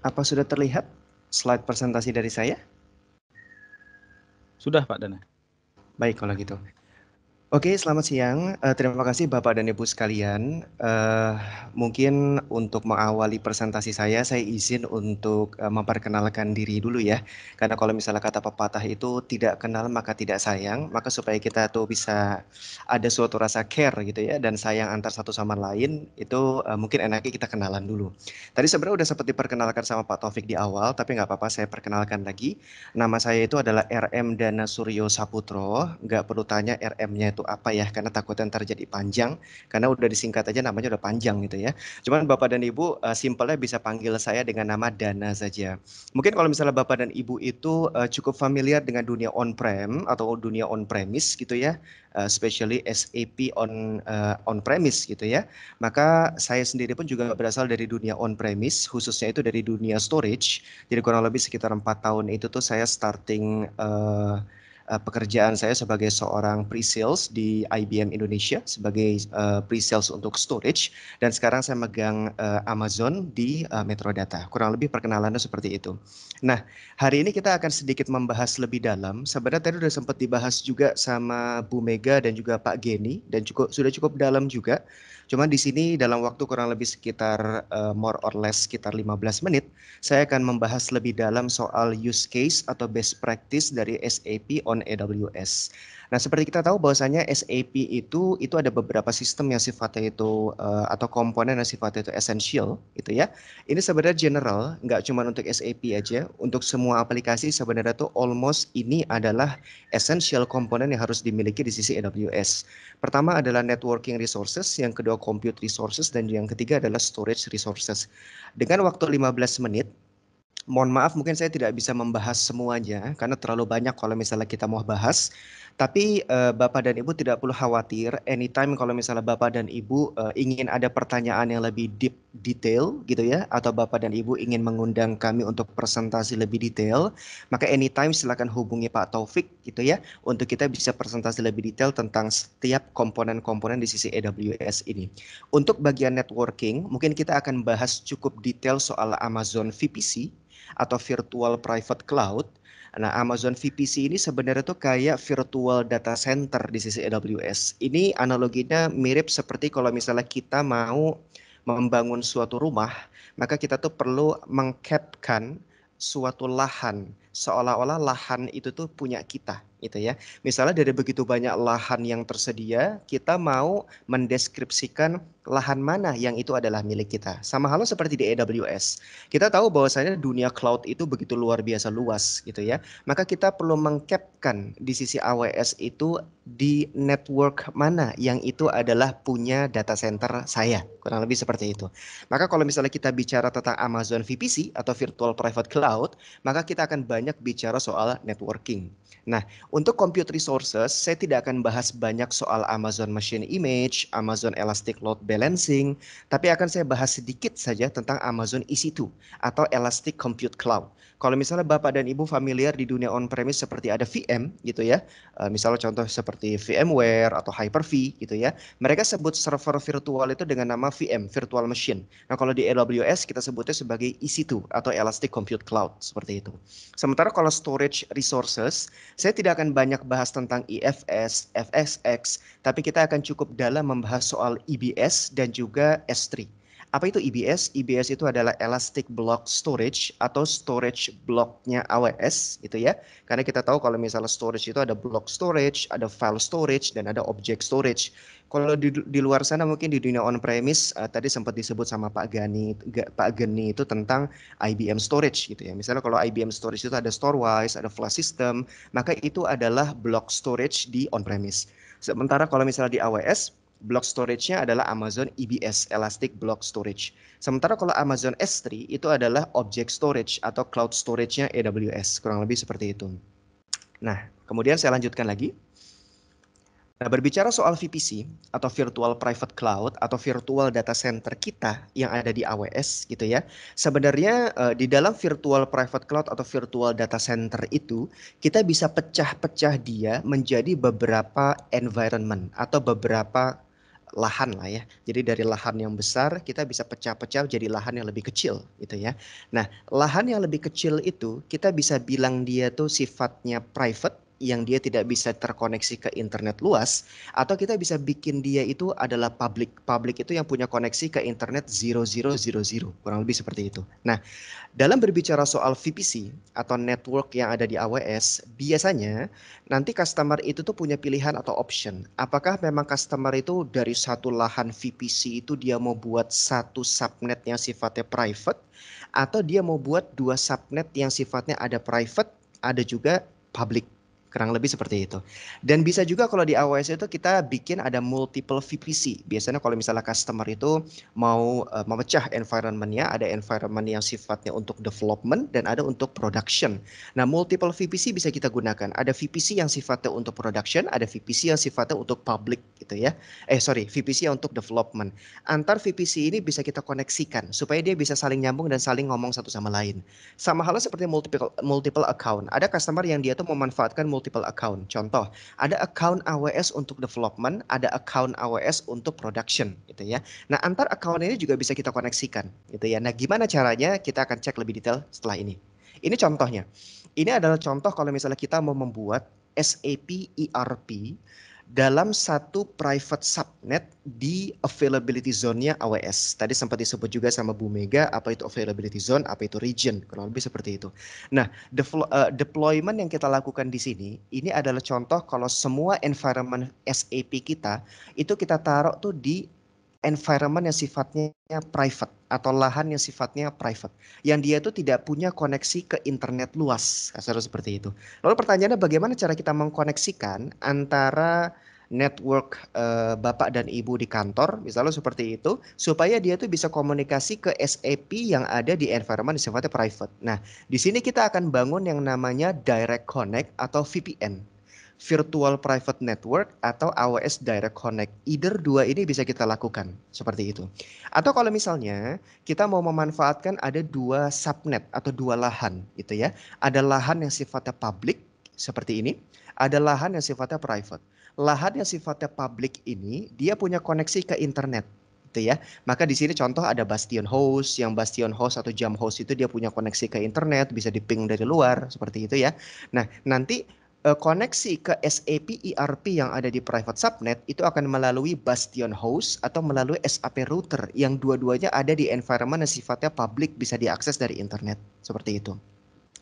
Apa sudah terlihat slide presentasi dari saya? Sudah Pak Dana. Baik kalau gitu. Oke, selamat siang. Uh, terima kasih Bapak dan Ibu sekalian. Uh, mungkin untuk mengawali presentasi saya, saya izin untuk uh, memperkenalkan diri dulu ya. Karena kalau misalnya kata pepatah itu tidak kenal maka tidak sayang, maka supaya kita tuh bisa ada suatu rasa care gitu ya dan sayang antar satu sama lain, itu uh, mungkin enaknya kita kenalan dulu. Tadi sebenarnya udah seperti perkenalkan sama Pak Taufik di awal, tapi nggak apa-apa saya perkenalkan lagi. Nama saya itu adalah RM Dana Suryo Saputro. Nggak perlu tanya RM-nya itu apa ya karena takutnya ntar jadi panjang karena udah disingkat aja namanya udah panjang gitu ya. Cuman Bapak dan Ibu uh, simpelnya bisa panggil saya dengan nama Dana saja. Mungkin kalau misalnya Bapak dan Ibu itu uh, cukup familiar dengan dunia on-prem atau dunia on-premise gitu ya, uh, especially SAP on uh, on-premise gitu ya. Maka saya sendiri pun juga berasal dari dunia on-premise khususnya itu dari dunia storage. Jadi kurang lebih sekitar empat tahun itu tuh saya starting uh, Eh, pekerjaan saya sebagai seorang pre-sales di IBM Indonesia sebagai uh, pre-sales untuk storage dan sekarang saya megang uh, Amazon di uh, Data. Kurang lebih perkenalannya seperti itu. Nah, hari ini kita akan sedikit membahas lebih dalam. Sebenarnya tadi sudah sempat dibahas juga sama Bu Mega dan juga Pak Geni dan cukup sudah cukup dalam juga Cuma di sini dalam waktu kurang lebih sekitar uh, more or less sekitar 15 menit, saya akan membahas lebih dalam soal use case atau best practice dari SAP on AWS. Nah, seperti kita tahu bahwasanya SAP itu itu ada beberapa sistem yang sifatnya itu uh, atau komponen yang sifatnya itu essential, gitu ya. Ini sebenarnya general, nggak cuma untuk SAP aja, untuk semua aplikasi sebenarnya tuh almost ini adalah essential komponen yang harus dimiliki di sisi AWS. Pertama adalah networking resources, yang kedua compute resources, dan yang ketiga adalah storage resources. Dengan waktu 15 menit, Mohon maaf mungkin saya tidak bisa membahas semuanya karena terlalu banyak kalau misalnya kita mau bahas. Tapi uh, Bapak dan Ibu tidak perlu khawatir. Anytime kalau misalnya Bapak dan Ibu uh, ingin ada pertanyaan yang lebih deep detail gitu ya, atau Bapak dan Ibu ingin mengundang kami untuk presentasi lebih detail, maka anytime silakan hubungi Pak Taufik gitu ya, untuk kita bisa presentasi lebih detail tentang setiap komponen-komponen di sisi AWS ini. Untuk bagian networking, mungkin kita akan bahas cukup detail soal Amazon VPC atau virtual private cloud. Nah, Amazon VPC ini sebenarnya tuh kayak virtual data center di sisi AWS. Ini analoginya mirip seperti kalau misalnya kita mau membangun suatu rumah, maka kita tuh perlu mengcapkan suatu lahan seolah-olah lahan itu tuh punya kita gitu ya. Misalnya dari begitu banyak lahan yang tersedia, kita mau mendeskripsikan lahan mana yang itu adalah milik kita. Sama halnya seperti di AWS. Kita tahu bahwasanya dunia cloud itu begitu luar biasa luas gitu ya. Maka kita perlu mengcapkan di sisi AWS itu di network mana yang itu adalah punya data center saya. Kurang lebih seperti itu. Maka kalau misalnya kita bicara tentang Amazon VPC atau Virtual Private Cloud, maka kita akan banyak bicara soal networking. Nah, untuk compute resources, saya tidak akan bahas banyak soal Amazon Machine Image, Amazon Elastic Load balancing, tapi akan saya bahas sedikit saja tentang Amazon EC2 atau Elastic Compute Cloud. Kalau misalnya Bapak dan Ibu familiar di dunia on-premise seperti ada VM gitu ya, eh, misalnya contoh seperti VMware atau Hyper-V gitu ya, mereka sebut server virtual itu dengan nama VM, Virtual Machine. Nah kalau di AWS kita sebutnya sebagai EC2 atau Elastic Compute Cloud seperti itu. Sementara kalau storage resources, saya tidak akan banyak bahas tentang EFS, FSX, tapi kita akan cukup dalam membahas soal EBS EBS dan juga S3. Apa itu EBS? EBS itu adalah Elastic Block Storage atau storage blocknya AWS gitu ya. Karena kita tahu kalau misalnya storage itu ada block storage, ada file storage, dan ada object storage. Kalau di, di luar sana mungkin di dunia on-premise uh, tadi sempat disebut sama Pak Gani, Pak Gani itu tentang IBM storage gitu ya. Misalnya kalau IBM storage itu ada Storewise, ada flash system, maka itu adalah block storage di on-premise. Sementara kalau misalnya di AWS block storage-nya adalah Amazon EBS, Elastic Block Storage. Sementara kalau Amazon S3 itu adalah object storage atau cloud storage-nya AWS, kurang lebih seperti itu. Nah, kemudian saya lanjutkan lagi. Nah, berbicara soal VPC atau virtual private cloud atau virtual data center kita yang ada di AWS gitu ya. Sebenarnya uh, di dalam virtual private cloud atau virtual data center itu kita bisa pecah-pecah dia menjadi beberapa environment atau beberapa lahan lah ya. Jadi dari lahan yang besar kita bisa pecah-pecah jadi lahan yang lebih kecil gitu ya. Nah, lahan yang lebih kecil itu kita bisa bilang dia tuh sifatnya private yang dia tidak bisa terkoneksi ke internet luas atau kita bisa bikin dia itu adalah public. Public itu yang punya koneksi ke internet 0000 kurang lebih seperti itu. Nah, dalam berbicara soal VPC atau network yang ada di AWS, biasanya nanti customer itu tuh punya pilihan atau option. Apakah memang customer itu dari satu lahan VPC itu dia mau buat satu subnet yang sifatnya private atau dia mau buat dua subnet yang sifatnya ada private, ada juga public kurang lebih seperti itu. Dan bisa juga kalau di AWS itu kita bikin ada multiple VPC. Biasanya kalau misalnya customer itu mau uh, memecah environmentnya, ada environment yang sifatnya untuk development dan ada untuk production. Nah, multiple VPC bisa kita gunakan. Ada VPC yang sifatnya untuk production, ada VPC yang sifatnya untuk public gitu ya. Eh sorry, VPC yang untuk development. Antar VPC ini bisa kita koneksikan supaya dia bisa saling nyambung dan saling ngomong satu sama lain. Sama halnya seperti multiple multiple account. Ada customer yang dia tuh memanfaatkan multiple account. Contoh, ada account AWS untuk development, ada account AWS untuk production gitu ya. Nah, antar account ini juga bisa kita koneksikan gitu ya. Nah, gimana caranya? Kita akan cek lebih detail setelah ini. Ini contohnya. Ini adalah contoh kalau misalnya kita mau membuat SAP ERP dalam satu private subnet di availability zone-nya AWS. Tadi sempat disebut juga sama Bu Mega apa itu availability zone, apa itu region, kurang lebih seperti itu. Nah, uh, deployment yang kita lakukan di sini ini adalah contoh kalau semua environment SAP kita itu kita taruh tuh di environment yang sifatnya private atau lahan yang sifatnya private. Yang dia itu tidak punya koneksi ke internet luas, kasar seperti itu. Lalu pertanyaannya bagaimana cara kita mengkoneksikan antara network uh, bapak dan ibu di kantor, misalnya seperti itu, supaya dia itu bisa komunikasi ke SAP yang ada di environment yang sifatnya private. Nah, di sini kita akan bangun yang namanya direct connect atau VPN virtual private network atau AWS Direct Connect. Either dua ini bisa kita lakukan seperti itu. Atau kalau misalnya kita mau memanfaatkan ada dua subnet atau dua lahan gitu ya. Ada lahan yang sifatnya public seperti ini, ada lahan yang sifatnya private. Lahan yang sifatnya public ini dia punya koneksi ke internet gitu ya. Maka di sini contoh ada Bastion Host, yang Bastion Host atau Jam Host itu dia punya koneksi ke internet, bisa diping dari luar seperti itu ya. Nah, nanti uh, koneksi ke SAP ERP yang ada di private subnet itu akan melalui bastion host atau melalui SAP router yang dua-duanya ada di environment yang sifatnya publik bisa diakses dari internet seperti itu.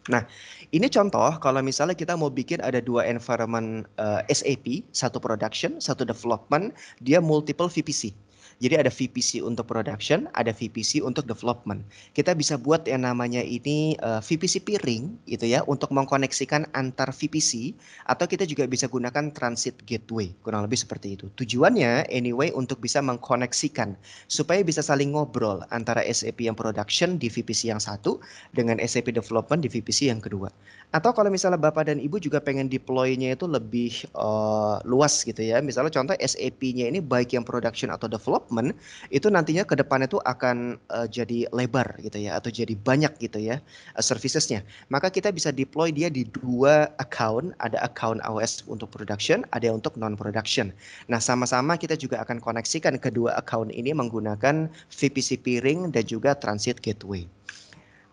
Nah, ini contoh kalau misalnya kita mau bikin ada dua environment uh, eh, SAP, satu production, satu development, dia multiple VPC jadi ada VPC untuk production, ada VPC untuk development. Kita bisa buat yang namanya ini uh, eh, VPC peering gitu ya untuk mengkoneksikan antar VPC atau kita juga bisa gunakan transit gateway kurang lebih seperti itu. Tujuannya anyway untuk bisa mengkoneksikan supaya bisa saling ngobrol antara SAP yang production di VPC yang satu dengan SAP development di VPC yang kedua. Atau kalau misalnya Bapak dan Ibu juga pengen deploy-nya itu lebih uh, luas gitu ya. Misalnya contoh SAP-nya ini baik yang production atau develop development itu nantinya ke depannya itu akan uh, jadi lebar gitu ya atau jadi banyak gitu ya uh, servicesnya. Maka kita bisa deploy dia di dua account, ada account AWS untuk production, ada untuk non production. Nah, sama-sama kita juga akan koneksikan kedua account ini menggunakan VPC peering dan juga transit gateway.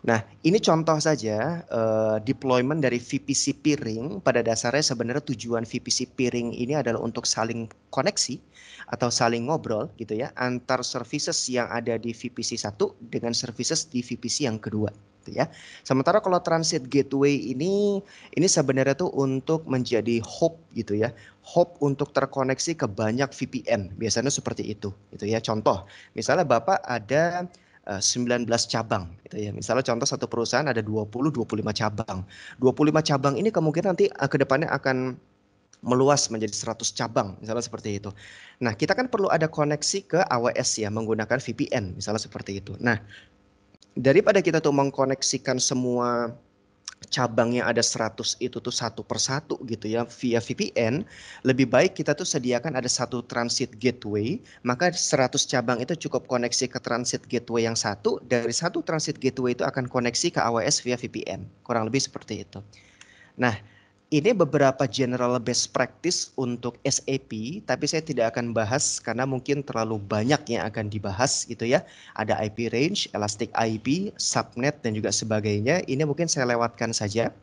Nah, ini contoh saja uh, deployment dari VPC peering. Pada dasarnya sebenarnya tujuan VPC peering ini adalah untuk saling koneksi atau saling ngobrol gitu ya antar services yang ada di VPC satu dengan services di VPC yang kedua gitu ya. Sementara kalau transit gateway ini ini sebenarnya tuh untuk menjadi hub gitu ya. Hub untuk terkoneksi ke banyak VPN. Biasanya seperti itu gitu ya. Contoh, misalnya Bapak ada 19 eh, cabang gitu ya. Misalnya contoh satu perusahaan ada 20 25 cabang. 25 cabang ini kemungkinan nanti uh, ke depannya akan meluas menjadi 100 cabang, misalnya seperti itu. Nah, kita kan perlu ada koneksi ke AWS ya menggunakan VPN, misalnya seperti itu. Nah, daripada kita tuh mengkoneksikan semua Cabang yang ada 100 itu tuh satu persatu gitu ya via VPN lebih baik kita tuh sediakan ada satu transit gateway maka 100 cabang itu cukup koneksi ke transit gateway yang satu dari satu transit gateway itu akan koneksi ke AWS via VPN kurang lebih seperti itu nah ini beberapa general best practice untuk SAP, tapi saya tidak akan bahas karena mungkin terlalu banyak yang akan dibahas gitu ya. Ada IP range, elastic IP, subnet dan juga sebagainya. Ini mungkin saya lewatkan saja.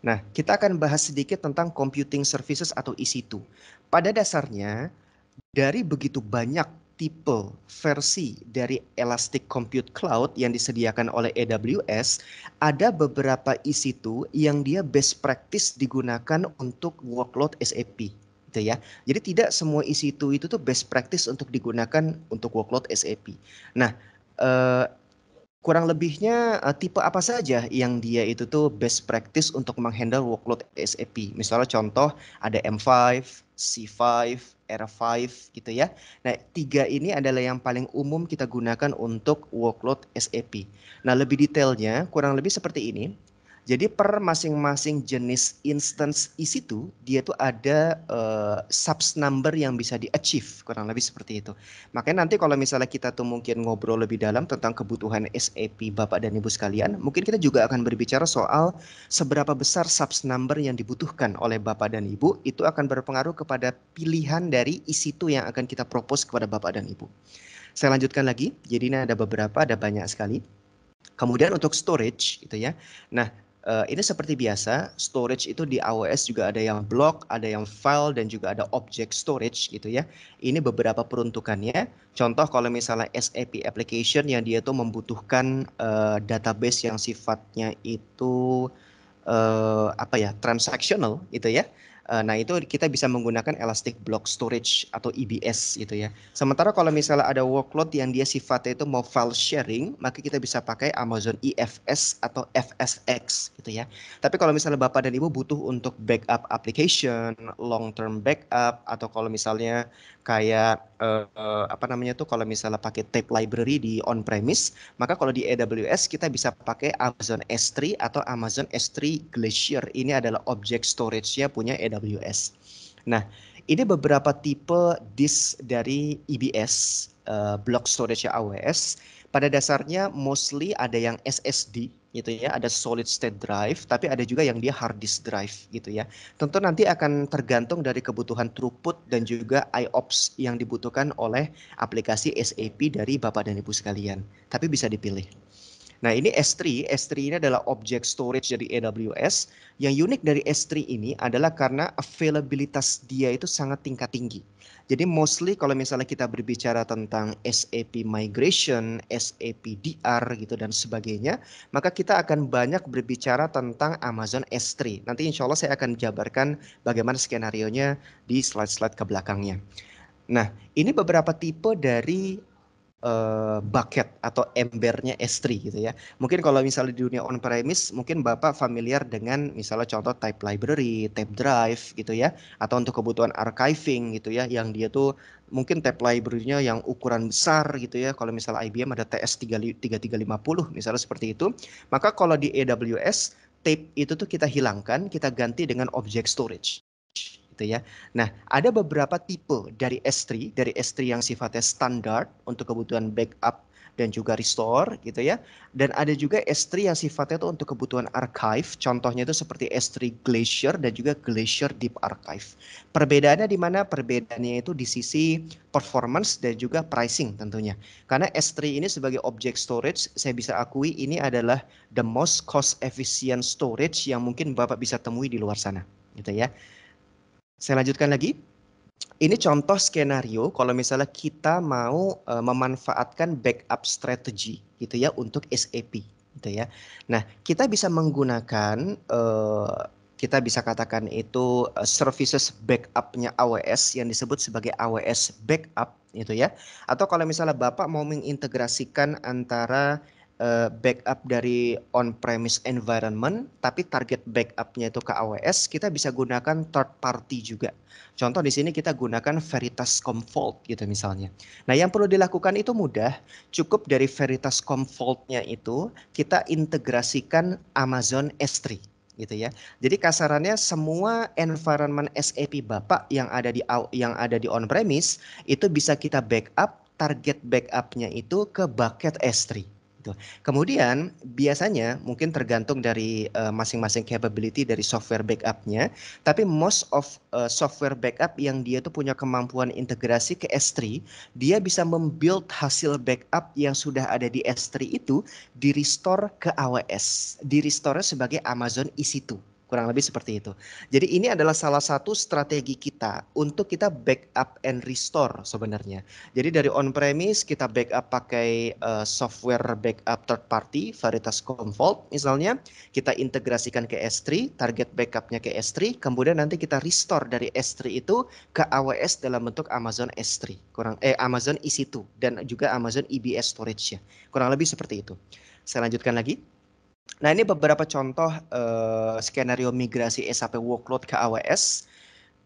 Nah, kita akan bahas sedikit tentang computing services atau EC2. Pada dasarnya, dari begitu banyak tipe versi dari Elastic Compute Cloud yang disediakan oleh AWS, ada beberapa isi itu yang dia best practice digunakan untuk workload SAP gitu ya. Jadi tidak semua isi itu itu tuh best practice untuk digunakan untuk workload SAP. Nah, eh, kurang lebihnya eh, tipe apa saja yang dia itu tuh best practice untuk menghandle workload SAP. Misalnya contoh ada M5, C5, R5 gitu ya. Nah, tiga ini adalah yang paling umum kita gunakan untuk workload SAP. Nah, lebih detailnya kurang lebih seperti ini. Jadi per masing-masing jenis instance is itu dia tuh ada uh, subs number yang bisa di achieve kurang lebih seperti itu. Makanya nanti kalau misalnya kita tuh mungkin ngobrol lebih dalam tentang kebutuhan SAP Bapak dan Ibu sekalian, mungkin kita juga akan berbicara soal seberapa besar subs number yang dibutuhkan oleh Bapak dan Ibu itu akan berpengaruh kepada pilihan dari isi itu yang akan kita propose kepada Bapak dan Ibu. Saya lanjutkan lagi. Jadi ini ada beberapa, ada banyak sekali. Kemudian untuk storage gitu ya. Nah, Uh, ini seperti biasa, storage itu di AWS juga ada yang block, ada yang file, dan juga ada object storage gitu ya. Ini beberapa peruntukannya. Contoh kalau misalnya SAP application yang dia tuh membutuhkan uh, database yang sifatnya itu uh, apa ya transactional gitu ya Eh, nah itu kita bisa menggunakan Elastic Block Storage atau EBS gitu ya. Sementara kalau misalnya ada workload yang dia sifatnya itu mau file sharing, maka kita bisa pakai Amazon EFS atau FSX gitu ya. Tapi kalau misalnya bapak dan ibu butuh untuk backup application, long term backup, atau kalau misalnya kayak uh, apa namanya tuh kalau misalnya pakai tape library di on premise, maka kalau di AWS kita bisa pakai Amazon S3 atau Amazon S3 Glacier. Ini adalah objek storage-nya punya AWS. Nah, ini beberapa tipe disk dari EBS uh, eh, block storage AWS pada dasarnya mostly ada yang SSD gitu ya, ada solid state drive, tapi ada juga yang dia hard disk drive gitu ya. Tentu nanti akan tergantung dari kebutuhan throughput dan juga IOPS yang dibutuhkan oleh aplikasi SAP dari Bapak dan Ibu sekalian. Tapi bisa dipilih. Nah ini S3, S3 ini adalah object storage dari AWS. Yang unik dari S3 ini adalah karena availabilitas dia itu sangat tingkat tinggi. Jadi mostly kalau misalnya kita berbicara tentang SAP migration, SAP DR gitu dan sebagainya, maka kita akan banyak berbicara tentang Amazon S3. Nanti insya Allah saya akan jabarkan bagaimana skenario nya di slide-slide ke belakangnya. Nah, ini beberapa tipe dari uh, bucket atau embernya S3 gitu ya. Mungkin kalau misalnya di dunia on premise mungkin Bapak familiar dengan misalnya contoh type library, type drive gitu ya atau untuk kebutuhan archiving gitu ya yang dia tuh mungkin type library-nya yang ukuran besar gitu ya. Kalau misalnya IBM ada TS3350 misalnya seperti itu, maka kalau di AWS tape itu tuh kita hilangkan, kita ganti dengan object storage gitu ya. Nah, ada beberapa tipe dari S3, dari S3 yang sifatnya standar untuk kebutuhan backup dan juga restore gitu ya. Dan ada juga S3 yang sifatnya itu untuk kebutuhan archive. Contohnya itu seperti S3 Glacier dan juga Glacier Deep Archive. Perbedaannya di mana? Perbedaannya itu di sisi performance dan juga pricing tentunya. Karena S3 ini sebagai object storage, saya bisa akui ini adalah the most cost efficient storage yang mungkin Bapak bisa temui di luar sana gitu ya. Saya lanjutkan lagi. Ini contoh skenario kalau misalnya kita mau uh, memanfaatkan backup strategy gitu ya untuk SAP gitu ya. Nah, kita bisa menggunakan uh, kita bisa katakan itu uh, services backupnya AWS yang disebut sebagai AWS backup gitu ya. Atau kalau misalnya Bapak mau mengintegrasikan antara Eh, backup dari on-premise environment, tapi target backupnya itu ke AWS, kita bisa gunakan third party juga. Contoh di sini kita gunakan Veritas Comfort gitu misalnya. Nah yang perlu dilakukan itu mudah, cukup dari Veritas comfort nya itu kita integrasikan Amazon S3 gitu ya. Jadi kasarannya semua environment SAP Bapak yang ada di yang ada di on premise itu bisa kita backup target backupnya itu ke bucket S3 Gitu. Kemudian biasanya mungkin tergantung dari uh, masing-masing capability dari software backupnya, tapi most of uh, software backup yang dia tuh punya kemampuan integrasi ke S3, dia bisa membuild hasil backup yang sudah ada di S3 itu di restore ke AWS, di restore sebagai Amazon EC2 kurang lebih seperti itu. Jadi ini adalah salah satu strategi kita untuk kita backup and restore sebenarnya. Jadi dari on premise kita backup pakai uh, software backup third party varietas Comvault misalnya, kita integrasikan ke S3, target backupnya ke S3, kemudian nanti kita restore dari S3 itu ke AWS dalam bentuk Amazon S3, kurang eh Amazon EC2 dan juga Amazon EBS storage ya. Kurang lebih seperti itu. Saya lanjutkan lagi. Nah ini beberapa contoh uh, skenario migrasi e SAP workload ke AWS.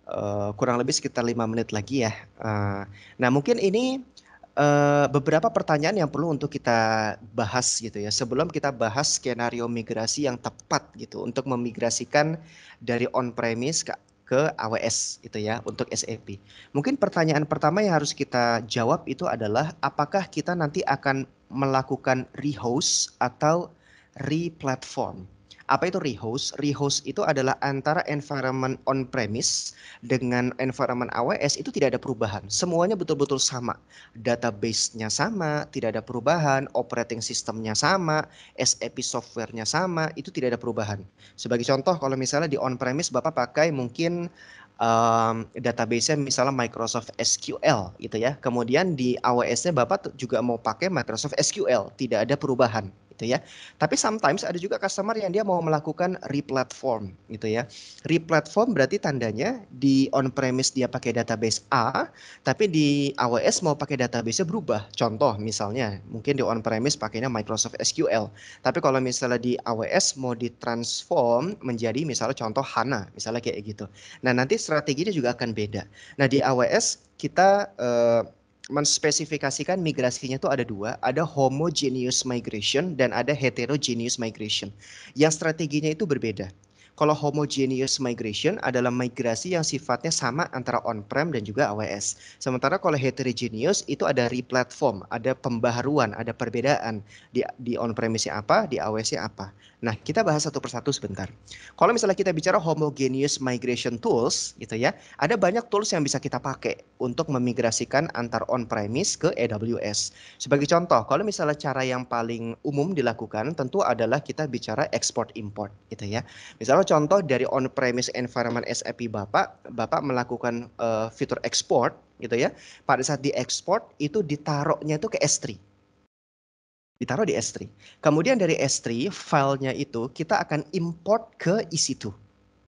Uh, eh, kurang lebih sekitar lima menit lagi ya. Uh, nah mungkin ini uh, beberapa pertanyaan yang perlu untuk kita bahas gitu ya. Sebelum kita bahas skenario migrasi yang tepat gitu untuk memigrasikan dari on-premise ke ke AWS gitu ya untuk SAP. Mungkin pertanyaan pertama yang harus kita jawab itu adalah apakah kita nanti akan melakukan rehost atau Replatform. Apa itu rehost? Rehost itu adalah antara environment on-premise dengan environment AWS itu tidak ada perubahan. Semuanya betul-betul sama. Database-nya sama, tidak ada perubahan. Operating system-nya sama, SAP software-nya sama, itu tidak ada perubahan. Sebagai contoh, kalau misalnya di on-premise Bapak pakai mungkin um, database-nya misalnya Microsoft SQL gitu ya. Kemudian di AWS-nya Bapak juga mau pakai Microsoft SQL, tidak ada perubahan gitu ya. Tapi sometimes ada juga customer yang dia mau melakukan replatform gitu ya. Replatform berarti tandanya di on premise dia pakai database A, tapi di AWS mau pakai database berubah. Contoh misalnya mungkin di on premise pakainya Microsoft SQL, tapi kalau misalnya di AWS mau ditransform menjadi misalnya contoh HANA, misalnya kayak gitu. Nah, nanti strateginya juga akan beda. Nah, di AWS kita uh, menspesifikasikan migrasinya itu ada dua, ada homogeneous migration dan ada heterogeneous migration. Yang strateginya itu berbeda. Kalau homogeneous migration adalah migrasi yang sifatnya sama antara on-prem dan juga AWS. Sementara kalau heterogeneous itu ada replatform, ada pembaharuan, ada perbedaan di di on-premise apa, di AWS apa. Nah, kita bahas satu persatu sebentar. Kalau misalnya kita bicara homogeneous migration tools gitu ya, ada banyak tools yang bisa kita pakai untuk memigrasikan antar on-premise ke AWS. Sebagai contoh, kalau misalnya cara yang paling umum dilakukan tentu adalah kita bicara export import gitu ya. Misalnya contoh dari on-premise environment SAP Bapak, Bapak melakukan uh, fitur export gitu ya. Pada saat diekspor itu ditaruhnya itu ke S3 Ditaruh di S3. Kemudian dari S3, filenya itu kita akan import ke EC2.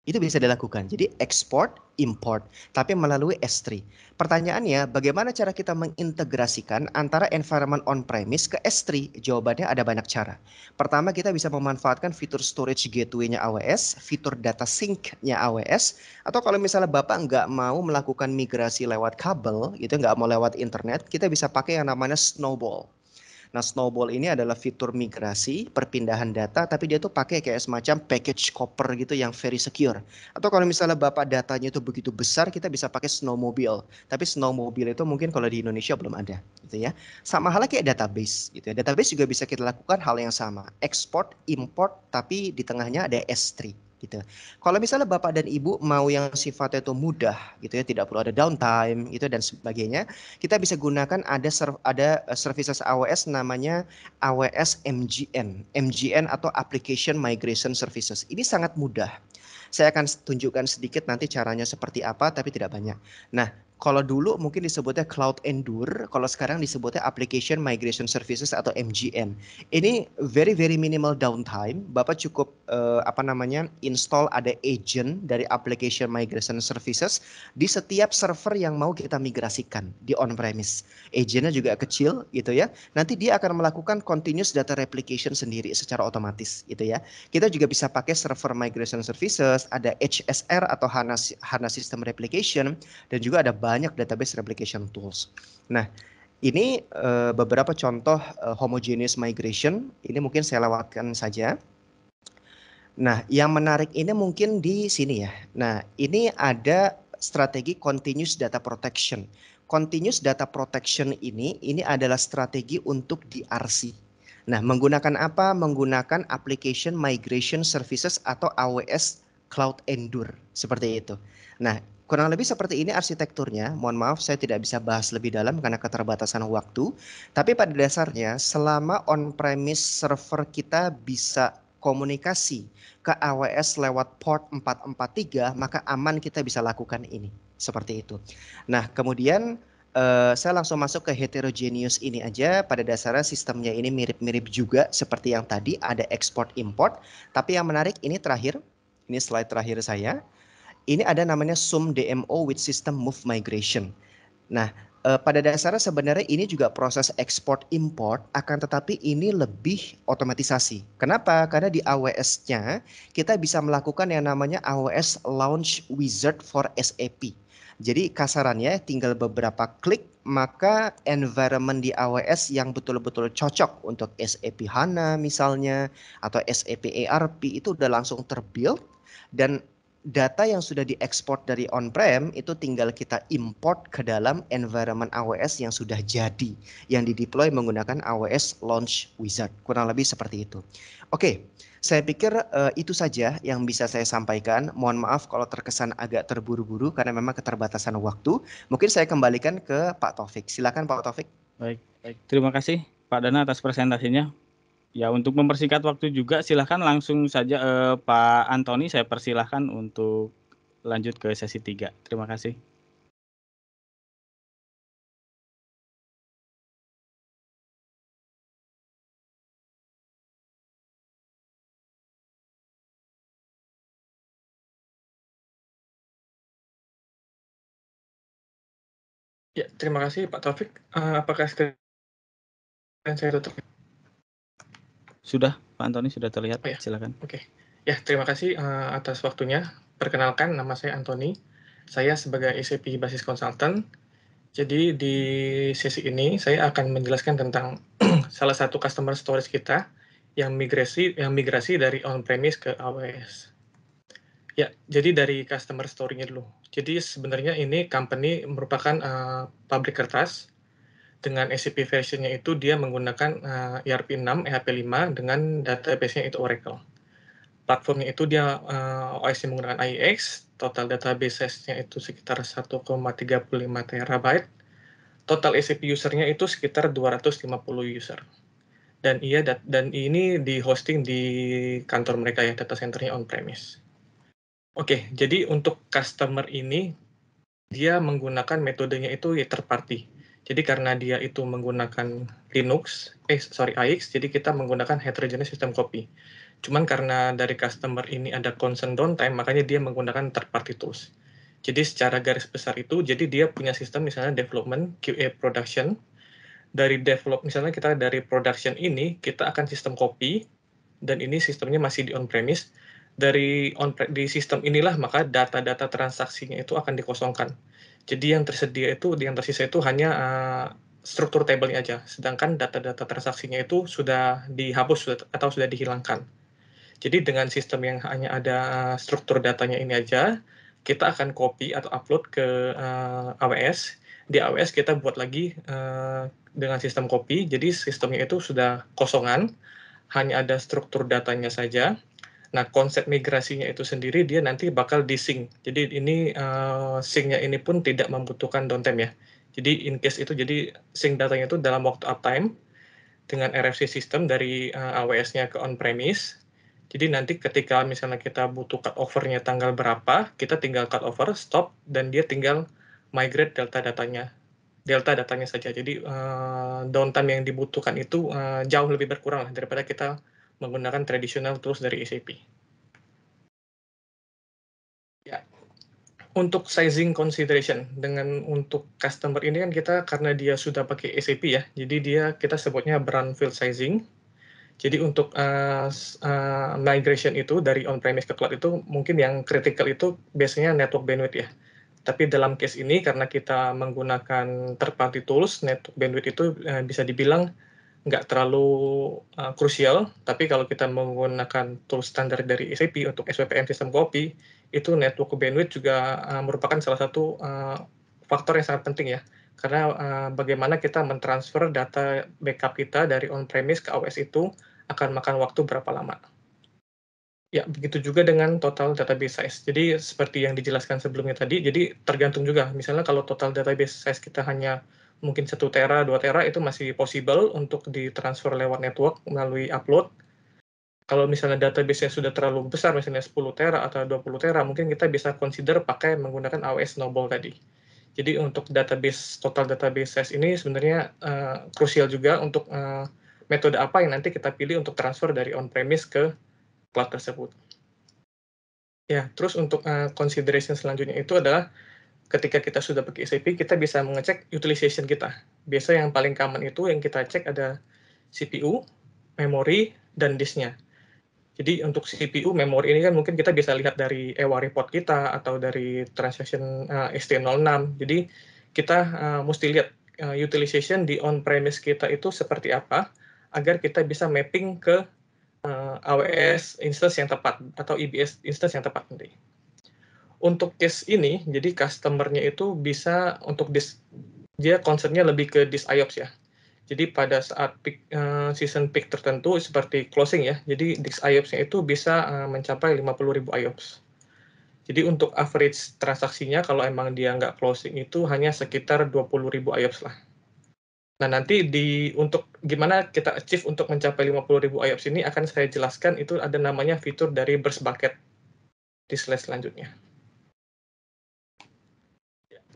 Itu bisa dilakukan. Jadi export, import, tapi melalui S3. Pertanyaannya, bagaimana cara kita mengintegrasikan antara environment on-premise ke S3? Jawabannya ada banyak cara. Pertama, kita bisa memanfaatkan fitur storage gateway-nya AWS, fitur data sync-nya AWS, atau kalau misalnya Bapak nggak mau melakukan migrasi lewat kabel, gitu nggak mau lewat internet, kita bisa pakai yang namanya Snowball. Nah, Snowball ini adalah fitur migrasi, perpindahan data, tapi dia tuh pakai kayak semacam package koper gitu yang very secure. Atau kalau misalnya bapak datanya itu begitu besar, kita bisa pakai Snowmobile. Tapi Snowmobile itu mungkin kalau di Indonesia belum ada, gitu ya. Sama halnya kayak database, gitu ya. Database juga bisa kita lakukan hal yang sama, export, import, tapi di tengahnya ada S3 gitu. Kalau misalnya bapak dan ibu mau yang sifatnya itu mudah gitu ya, tidak perlu ada downtime gitu dan sebagainya, kita bisa gunakan ada serv, ada eh, services AWS namanya AWS MGN, MGN atau Application Migration Services. Ini sangat mudah. Saya akan tunjukkan sedikit nanti caranya seperti apa tapi tidak banyak. Nah, kalau dulu mungkin disebutnya Cloud Endure, kalau sekarang disebutnya Application Migration Services atau MGM. Ini very very minimal downtime. Bapak cukup uh, apa namanya install ada agent dari Application Migration Services di setiap server yang mau kita migrasikan di on premise. Agentnya juga kecil gitu ya. Nanti dia akan melakukan continuous data replication sendiri secara otomatis gitu ya. Kita juga bisa pakai server migration services, ada HSR atau HANA HANA System Replication dan juga ada banyak database replication tools. Nah, ini uh, beberapa contoh uh, homogeneous migration. Ini mungkin saya lewatkan saja. Nah, yang menarik ini mungkin di sini ya. Nah, ini ada strategi continuous data protection. Continuous data protection ini ini adalah strategi untuk DRC. Nah, menggunakan apa? Menggunakan application migration services atau AWS Cloud Endure seperti itu. Nah, Kurang lebih seperti ini arsitekturnya. Mohon maaf saya tidak bisa bahas lebih dalam karena keterbatasan waktu. Tapi pada dasarnya selama on-premise server kita bisa komunikasi ke AWS lewat port 443, maka aman kita bisa lakukan ini. Seperti itu. Nah, kemudian uh, saya langsung masuk ke heterogeneous ini aja. Pada dasarnya sistemnya ini mirip-mirip juga seperti yang tadi ada export import. Tapi yang menarik ini terakhir, ini slide terakhir saya. Ini ada namanya SUM DMO with System Move Migration. Nah, eh, pada dasarnya sebenarnya ini juga proses export import akan tetapi ini lebih otomatisasi. Kenapa? Karena di AWS-nya kita bisa melakukan yang namanya AWS Launch Wizard for SAP. Jadi kasarannya tinggal beberapa klik maka environment di AWS yang betul-betul cocok untuk SAP HANA misalnya atau SAP ERP itu udah langsung terbuild dan data yang sudah diekspor dari on-prem itu tinggal kita import ke dalam environment AWS yang sudah jadi, yang dideploy menggunakan AWS Launch Wizard. Kurang lebih seperti itu. Oke, saya pikir uh, itu saja yang bisa saya sampaikan. Mohon maaf kalau terkesan agak terburu-buru karena memang keterbatasan waktu. Mungkin saya kembalikan ke Pak Taufik. Silakan Pak Taufik. Baik, baik. Terima kasih Pak Dana atas presentasinya. Ya, untuk mempersingkat waktu juga, silahkan langsung saja eh, Pak Antoni, saya persilahkan untuk lanjut ke sesi 3. Terima kasih. Ya, terima kasih Pak Taufik. Uh, apakah sekalian saya tutup? Sudah, Pak Antoni sudah terlihat. Oh, ya. Silakan. Oke. Okay. Ya, terima kasih uh, atas waktunya. Perkenalkan nama saya Antoni. Saya sebagai ICP basis consultant. Jadi di sesi ini saya akan menjelaskan tentang *clears throat* salah satu customer stories kita yang migrasi yang migrasi dari on-premise ke AWS. Ya, jadi dari customer story-nya dulu. Jadi sebenarnya ini company merupakan uh, pabrik kertas dengan SCP versionnya itu dia menggunakan uh, eh, ERP6, EHP5 e dengan database-nya itu Oracle. Platformnya itu dia uh, eh, OS menggunakan IEX, total database-nya itu sekitar 1,35 terabyte. Total SCP usernya itu sekitar 250 user. Dan ia dan ini di hosting di kantor mereka ya data centernya on premise. Oke, jadi untuk customer ini dia menggunakan metodenya itu ya third party jadi karena dia itu menggunakan Linux, eh sorry AX, jadi kita menggunakan heterogeneous system copy. Cuman karena dari customer ini ada concern downtime, makanya dia menggunakan third party tools. Jadi secara garis besar itu, jadi dia punya sistem misalnya development, QA production. Dari develop, misalnya kita dari production ini, kita akan sistem copy, dan ini sistemnya masih di on-premise. Dari on di sistem inilah maka data-data transaksinya itu akan dikosongkan jadi yang tersedia itu yang tersisa itu hanya uh, struktur tabelnya aja, sedangkan data-data transaksinya itu sudah dihapus atau sudah dihilangkan. Jadi dengan sistem yang hanya ada eh, struktur datanya ini aja, kita akan copy atau upload ke uh, eh, AWS. Di AWS kita buat lagi uh, dengan sistem copy, jadi sistemnya itu sudah kosongan, hanya ada struktur datanya saja Nah, konsep migrasinya itu sendiri dia nanti bakal di di-sync. Jadi ini uh, sync-nya ini pun tidak membutuhkan downtime ya. Jadi in case itu jadi sync datanya itu dalam waktu uptime dengan RFC system dari uh, eh, AWS-nya ke on-premise. Jadi nanti ketika misalnya kita butuh cut overnya tanggal berapa, kita tinggal cut over, stop, dan dia tinggal migrate delta datanya, delta datanya saja. Jadi uh, downtime yang dibutuhkan itu uh, jauh lebih berkurang daripada kita menggunakan tradisional tools dari SAP. Ya. Untuk sizing consideration dengan untuk customer ini kan kita karena dia sudah pakai SAP ya, jadi dia kita sebutnya brand field sizing. Jadi untuk uh, uh, migration itu dari on-premise ke cloud itu mungkin yang critical itu biasanya network bandwidth ya. Tapi dalam case ini karena kita menggunakan third party tools, network bandwidth itu uh, bisa dibilang nggak terlalu uh, krusial, tapi kalau kita menggunakan tool standar dari SAP untuk SWPM sistem kopi, itu network bandwidth juga uh, merupakan salah satu uh, faktor yang sangat penting ya. Karena uh, bagaimana kita mentransfer data backup kita dari on-premise ke AWS itu akan makan waktu berapa lama. Ya, begitu juga dengan total database size. Jadi seperti yang dijelaskan sebelumnya tadi, jadi tergantung juga. Misalnya kalau total database size kita hanya mungkin satu tera, dua tera itu masih possible untuk ditransfer lewat network melalui upload. Kalau misalnya database yang sudah terlalu besar, misalnya 10 tera atau 20 tera, mungkin kita bisa consider pakai menggunakan AWS Snowball tadi. Jadi untuk database total database size ini sebenarnya uh, krusial juga untuk uh, metode apa yang nanti kita pilih untuk transfer dari on-premise ke cloud tersebut. Ya, terus untuk uh, consideration selanjutnya itu adalah ketika kita sudah pakai ECP, kita bisa mengecek utilization kita. Biasa yang paling common itu yang kita cek ada CPU, memori, dan disknya. Jadi untuk CPU, memori ini kan mungkin kita bisa lihat dari EWA report kita atau dari transaction uh, eh, ST06. Jadi kita uh, mesti lihat uh, utilization di on-premise kita itu seperti apa agar kita bisa mapping ke uh, AWS instance yang tepat atau EBS instance yang tepat nanti untuk case ini, jadi customernya itu bisa untuk dis, dia concernnya lebih ke dis disiops ya. Jadi pada saat peak, uh, season peak tertentu seperti closing ya, jadi dis nya itu bisa uh, mencapai 50.000 IOPS. Jadi untuk average transaksinya kalau emang dia nggak closing itu hanya sekitar 20.000 IOPS lah. Nah nanti di untuk gimana kita achieve untuk mencapai 50.000 IOPS ini akan saya jelaskan itu ada namanya fitur dari burst bucket di slide selanjutnya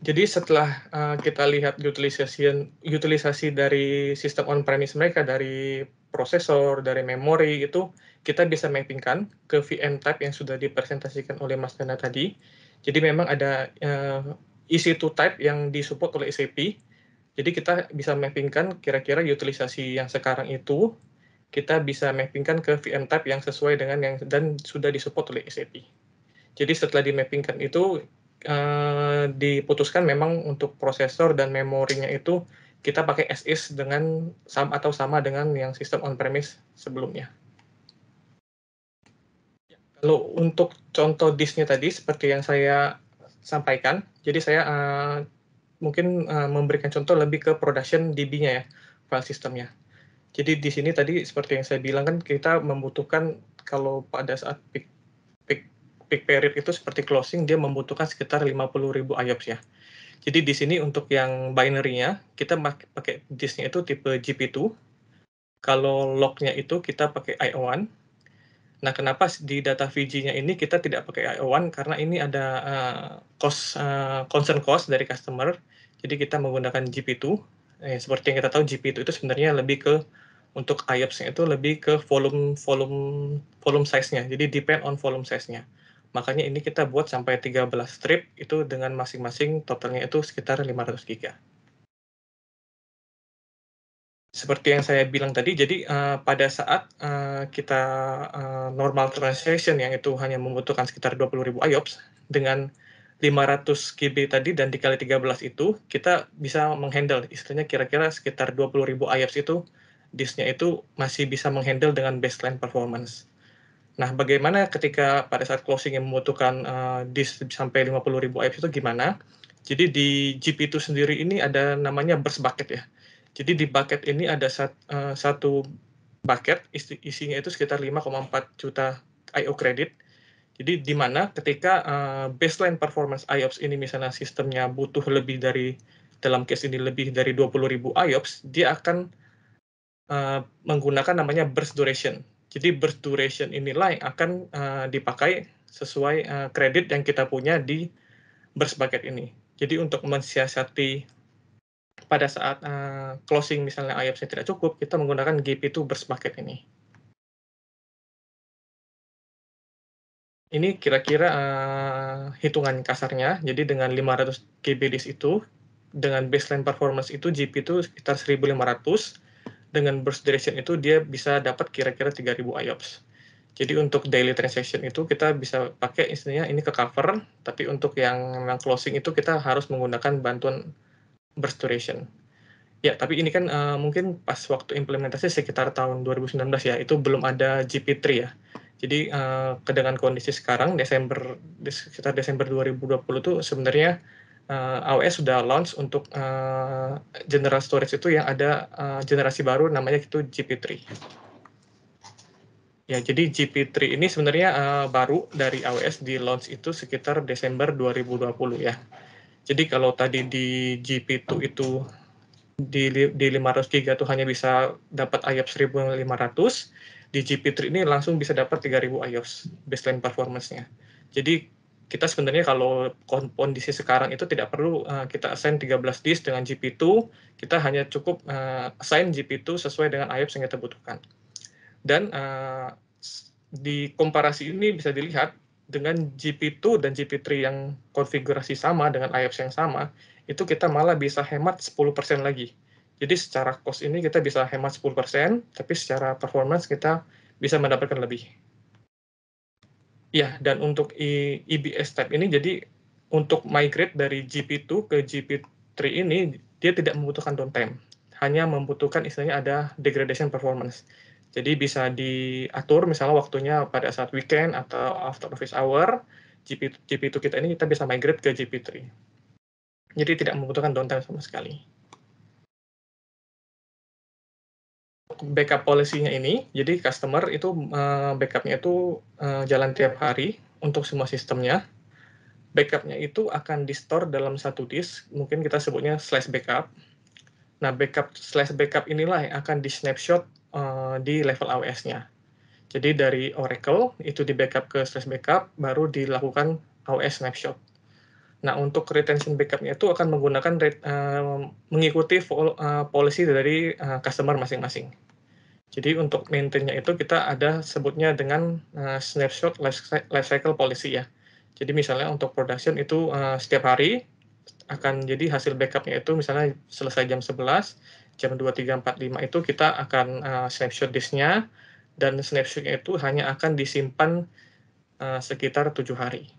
jadi setelah uh, kita lihat utilisasi utilisasi dari sistem on-premise mereka dari prosesor, dari memori itu kita bisa mappingkan ke VM type yang sudah dipresentasikan oleh Mas Dana tadi. Jadi memang ada uh, eh, EC2 type yang disupport oleh SAP. Jadi kita bisa mappingkan kira-kira utilisasi yang sekarang itu kita bisa mappingkan ke VM type yang sesuai dengan yang dan sudah disupport oleh SAP. Jadi setelah di mappingkan itu Eh, diputuskan memang untuk prosesor dan memorinya itu kita pakai ss dengan sama atau sama dengan yang sistem on premise sebelumnya. Kalau untuk contoh disknya tadi seperti yang saya sampaikan, jadi saya uh, mungkin uh, memberikan contoh lebih ke production DB-nya ya, file sistemnya. Jadi di sini tadi seperti yang saya bilang kan kita membutuhkan kalau pada saat peak peak period itu seperti closing dia membutuhkan sekitar 50.000 IOPS ya. Jadi di sini untuk yang binary-nya kita pakai disknya itu tipe GP2. Kalau lognya itu kita pakai IO1. Nah, kenapa di data VG-nya ini kita tidak pakai IO1 karena ini ada uh, cost uh, concern cost dari customer. Jadi kita menggunakan GP2. Eh, seperti yang kita tahu GP2 itu sebenarnya lebih ke untuk IOPS-nya itu lebih ke volume volume volume size-nya. Jadi depend on volume size-nya. Makanya ini kita buat sampai 13 strip itu dengan masing-masing totalnya itu sekitar 500 giga. Seperti yang saya bilang tadi, jadi uh, pada saat uh, kita uh, normal transaction yang itu hanya membutuhkan sekitar 20.000 IOPS dengan 500 GB tadi dan dikali 13 itu kita bisa menghandle istilahnya kira-kira sekitar 20.000 IOPS itu disknya itu masih bisa menghandle dengan baseline performance Nah, bagaimana ketika pada saat closing yang membutuhkan uh, disk sampai 50.000 IPs itu gimana? Jadi di GP2 sendiri ini ada namanya burst bucket ya. Jadi di bucket ini ada sat, uh, satu bucket isi, isinya itu sekitar 5,4 juta IO kredit. Jadi di mana ketika uh, baseline performance IOPS ini misalnya sistemnya butuh lebih dari dalam case ini lebih dari ribu IOPS, dia akan uh, menggunakan namanya burst duration. Jadi burst duration inilah yang akan uh, dipakai sesuai uh, kredit yang kita punya di burst bucket ini. Jadi untuk mensiasati pada saat uh, closing misalnya IFC tidak cukup, kita menggunakan GP2 burst bucket ini. Ini kira-kira uh, hitungan kasarnya, jadi dengan 500 GB disk itu, dengan baseline performance itu GP itu sekitar 1500, dengan burst duration itu dia bisa dapat kira-kira 3000 IOPS. Jadi untuk daily transaction itu kita bisa pakai istilahnya ini ke cover, tapi untuk yang memang closing itu kita harus menggunakan bantuan burst duration. Ya, tapi ini kan uh, mungkin pas waktu implementasi sekitar tahun 2019 ya, itu belum ada GP3 ya. Jadi uh, dengan kondisi sekarang Desember sekitar Desember 2020 itu sebenarnya uh, eh, AWS sudah launch untuk uh, general storage itu yang ada uh, generasi baru namanya itu GP3. Ya, jadi GP3 ini sebenarnya uh, baru dari AWS di launch itu sekitar Desember 2020 ya. Jadi kalau tadi di GP2 itu di, di 500 GB itu hanya bisa dapat IOPS 1500, di GP3 ini langsung bisa dapat 3000 IOPS baseline performance-nya. Jadi kita sebenarnya kalau kondisi sekarang itu tidak perlu uh, kita assign 13 disk dengan GP2, kita hanya cukup uh, assign GP2 sesuai dengan IOPS yang kita butuhkan. Dan uh, di komparasi ini bisa dilihat dengan GP2 dan GP3 yang konfigurasi sama dengan IOPS yang sama, itu kita malah bisa hemat 10% lagi. Jadi secara cost ini kita bisa hemat 10%, tapi secara performance kita bisa mendapatkan lebih. Ya, dan untuk EBS type ini jadi untuk migrate dari GP2 ke GP3 ini dia tidak membutuhkan downtime. Hanya membutuhkan istilahnya ada degradation performance. Jadi bisa diatur misalnya waktunya pada saat weekend atau after office hour, GP, GP2 kita ini kita bisa migrate ke GP3. Jadi tidak membutuhkan downtime sama sekali. backup policy-nya ini, jadi customer itu uh, backupnya itu uh, jalan tiap hari untuk semua sistemnya. Backupnya itu akan di store dalam satu disk, mungkin kita sebutnya slash backup. Nah, backup slash backup inilah yang akan di snapshot uh, eh, di level AWS-nya. Jadi dari Oracle itu di backup ke slash backup, baru dilakukan AWS snapshot. Nah, untuk retention backupnya itu akan menggunakan uh, mengikuti uh, policy dari uh, customer masing-masing. Jadi untuk maintainnya itu kita ada sebutnya dengan uh, snapshot life cycle policy ya. Jadi misalnya untuk production itu uh, setiap hari akan jadi hasil backupnya itu misalnya selesai jam 11, jam 2, 3, 4, 5 itu kita akan uh, snapshot disknya dan snapshotnya itu hanya akan disimpan uh, sekitar tujuh hari.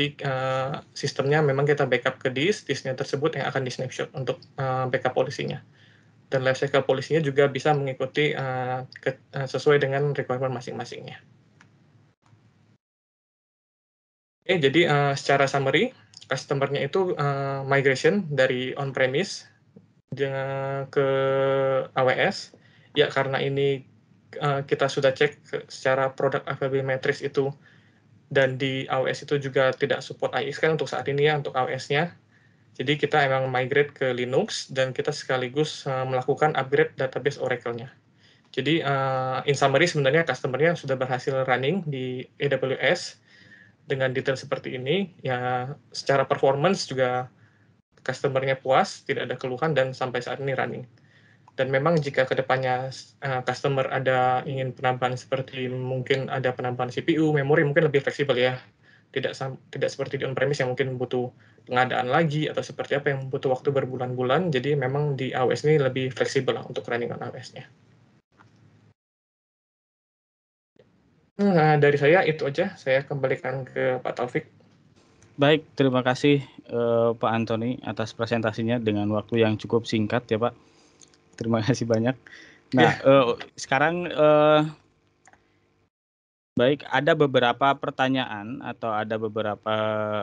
Jadi uh, sistemnya memang kita backup ke disk, disknya tersebut yang akan di snapshot untuk uh, backup polisinya. Dan lifecycle polisinya juga bisa mengikuti uh, ke, uh, sesuai dengan requirement masing-masingnya. Oke, jadi uh, secara summary, customernya itu uh, migration dari on-premise ke AWS. Ya, karena ini uh, kita sudah cek secara product availability matrix itu dan di AWS itu juga tidak support AIX kan untuk saat ini ya untuk AWS-nya. Jadi kita emang migrate ke Linux dan kita sekaligus uh, melakukan upgrade database Oracle-nya. Jadi uh, in summary sebenarnya customer-nya sudah berhasil running di AWS dengan detail seperti ini. Ya secara performance juga customer-nya puas, tidak ada keluhan dan sampai saat ini running dan memang jika kedepannya uh, eh, customer ada ingin penambahan seperti mungkin ada penambahan CPU, memori mungkin lebih fleksibel ya, tidak tidak seperti di on-premise yang mungkin butuh pengadaan lagi atau seperti apa yang butuh waktu berbulan-bulan. Jadi memang di AWS ini lebih fleksibel lah untuk running on AWS-nya. Nah, dari saya itu aja. Saya kembalikan ke Pak Taufik. Baik, terima kasih eh, Pak Antoni atas presentasinya dengan waktu yang cukup singkat ya Pak. Terima kasih banyak. Nah, yeah. Iya. uh, sekarang uh, baik ada beberapa pertanyaan atau ada beberapa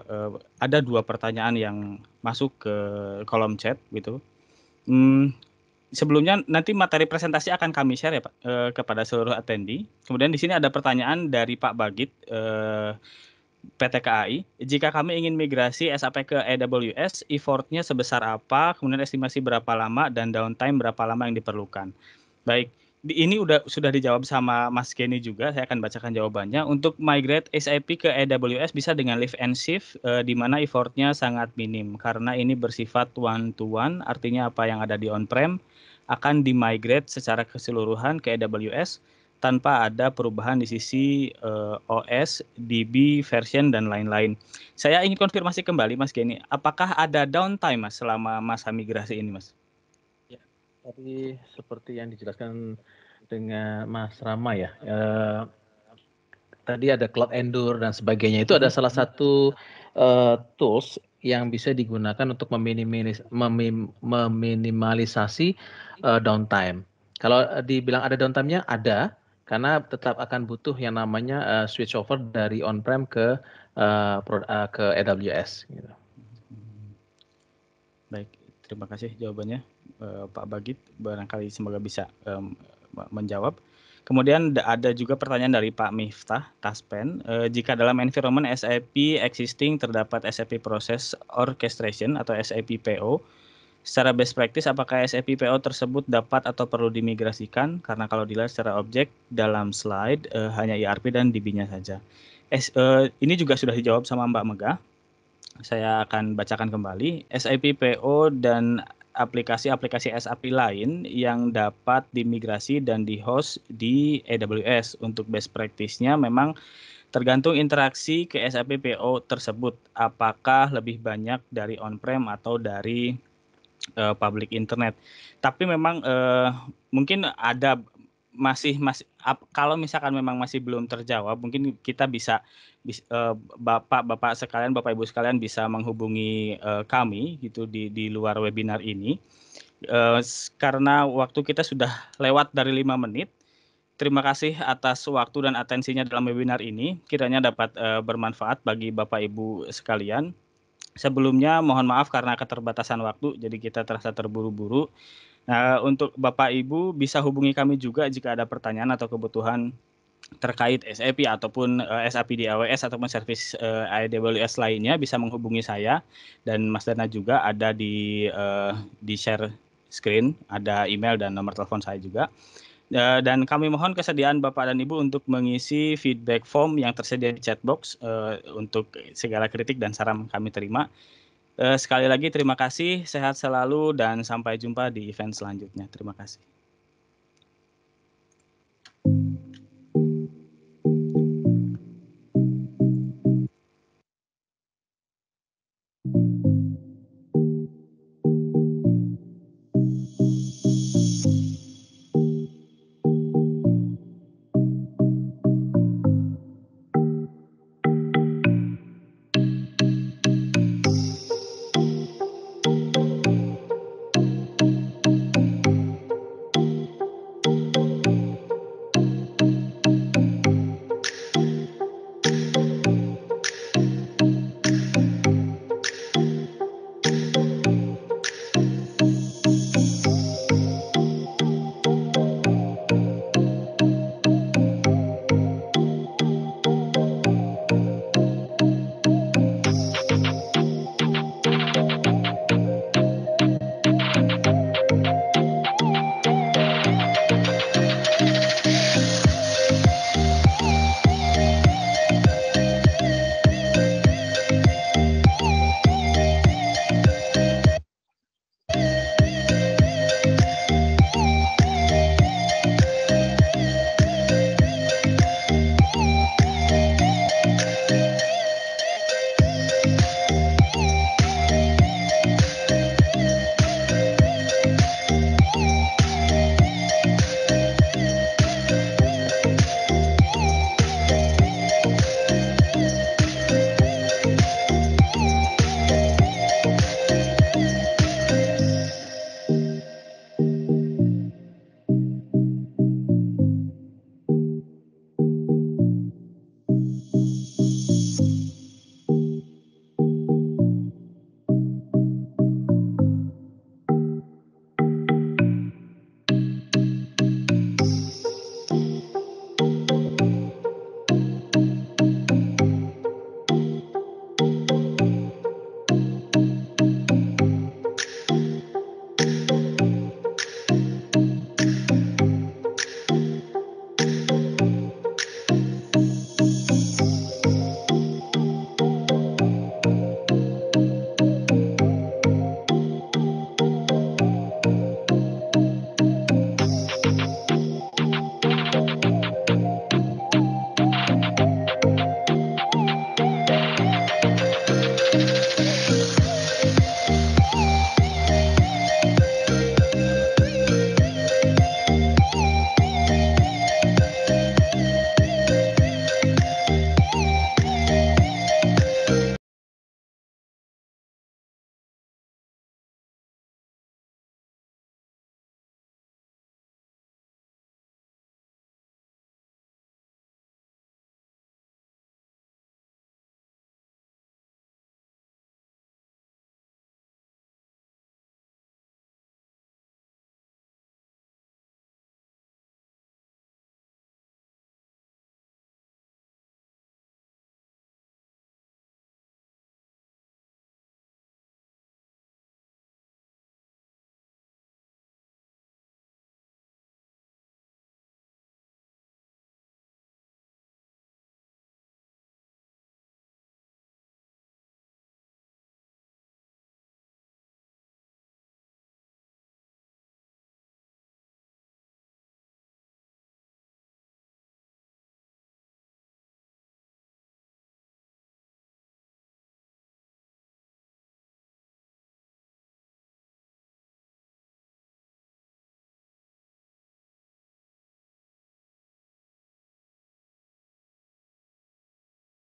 uh, ada dua pertanyaan yang masuk ke kolom chat gitu. Hmm, sebelumnya nanti materi presentasi akan kami share ya Pak uh, kepada seluruh attendee. Kemudian di sini ada pertanyaan dari Pak Bagit. Uh, PT KAI, jika kami ingin migrasi SAP ke AWS, effortnya sebesar apa, kemudian estimasi berapa lama, dan downtime berapa lama yang diperlukan. Baik, ini udah sudah dijawab sama Mas Kenny juga, saya akan bacakan jawabannya. Untuk migrate SAP ke AWS bisa dengan lift and shift, eh, di mana effortnya sangat minim, karena ini bersifat one-to-one, -one, artinya apa yang ada di on-prem, akan dimigrate secara keseluruhan ke AWS, tanpa ada perubahan di sisi uh, eh, OS, DB, version dan lain-lain. Saya ingin konfirmasi kembali Mas Geni, apakah ada downtime Mas selama masa migrasi ini Mas? Ya, tadi seperti yang dijelaskan dengan Mas Rama ya, uh, tadi ada Cloud Endure dan sebagainya itu ada salah satu uh, tools yang bisa digunakan untuk meminimalis, memim, meminimalisasi uh, downtime. Kalau dibilang ada downtime-nya, ada, karena tetap akan butuh yang namanya uh, switch over dari on-prem ke uh, ke AWS. Gitu. Baik, terima kasih jawabannya uh, Pak Bagit. Barangkali semoga bisa um, menjawab. Kemudian ada juga pertanyaan dari Pak Miftah Taspen. E, jika dalam environment SAP existing terdapat SAP Process Orchestration atau SAP PO, Secara best practice, apakah SAPPO tersebut dapat atau perlu dimigrasikan? Karena kalau dilihat secara objek dalam slide eh, hanya ERP dan DB-nya saja. S, eh, ini juga sudah dijawab sama Mbak Mega. Saya akan bacakan kembali. SIPPO dan aplikasi-aplikasi SAP lain yang dapat dimigrasi dan dihost di AWS. Untuk best practice-nya memang tergantung interaksi ke SAP tersebut. Apakah lebih banyak dari on-prem atau dari uh, public internet. Tapi memang uh, mungkin ada masih masih ap, kalau misalkan memang masih belum terjawab, mungkin kita bisa bis, uh, bapak bapak sekalian, bapak ibu sekalian bisa menghubungi uh, kami gitu di di luar webinar ini. Uh, karena waktu kita sudah lewat dari lima menit. Terima kasih atas waktu dan atensinya dalam webinar ini. Kiranya dapat uh, bermanfaat bagi Bapak Ibu sekalian. Sebelumnya mohon maaf karena keterbatasan waktu, jadi kita terasa terburu-buru. Nah, untuk Bapak Ibu bisa hubungi kami juga jika ada pertanyaan atau kebutuhan terkait SAP ataupun uh, eh, SAP di AWS ataupun servis eh, uh, AWS lainnya bisa menghubungi saya dan Mas Dana juga ada di uh, di share screen, ada email dan nomor telepon saya juga. Eh, dan kami mohon kesediaan Bapak dan Ibu untuk mengisi feedback form yang tersedia di chatbox uh, eh, untuk segala kritik dan saran kami terima. Eh, sekali lagi terima kasih, sehat selalu dan sampai jumpa di event selanjutnya. Terima kasih.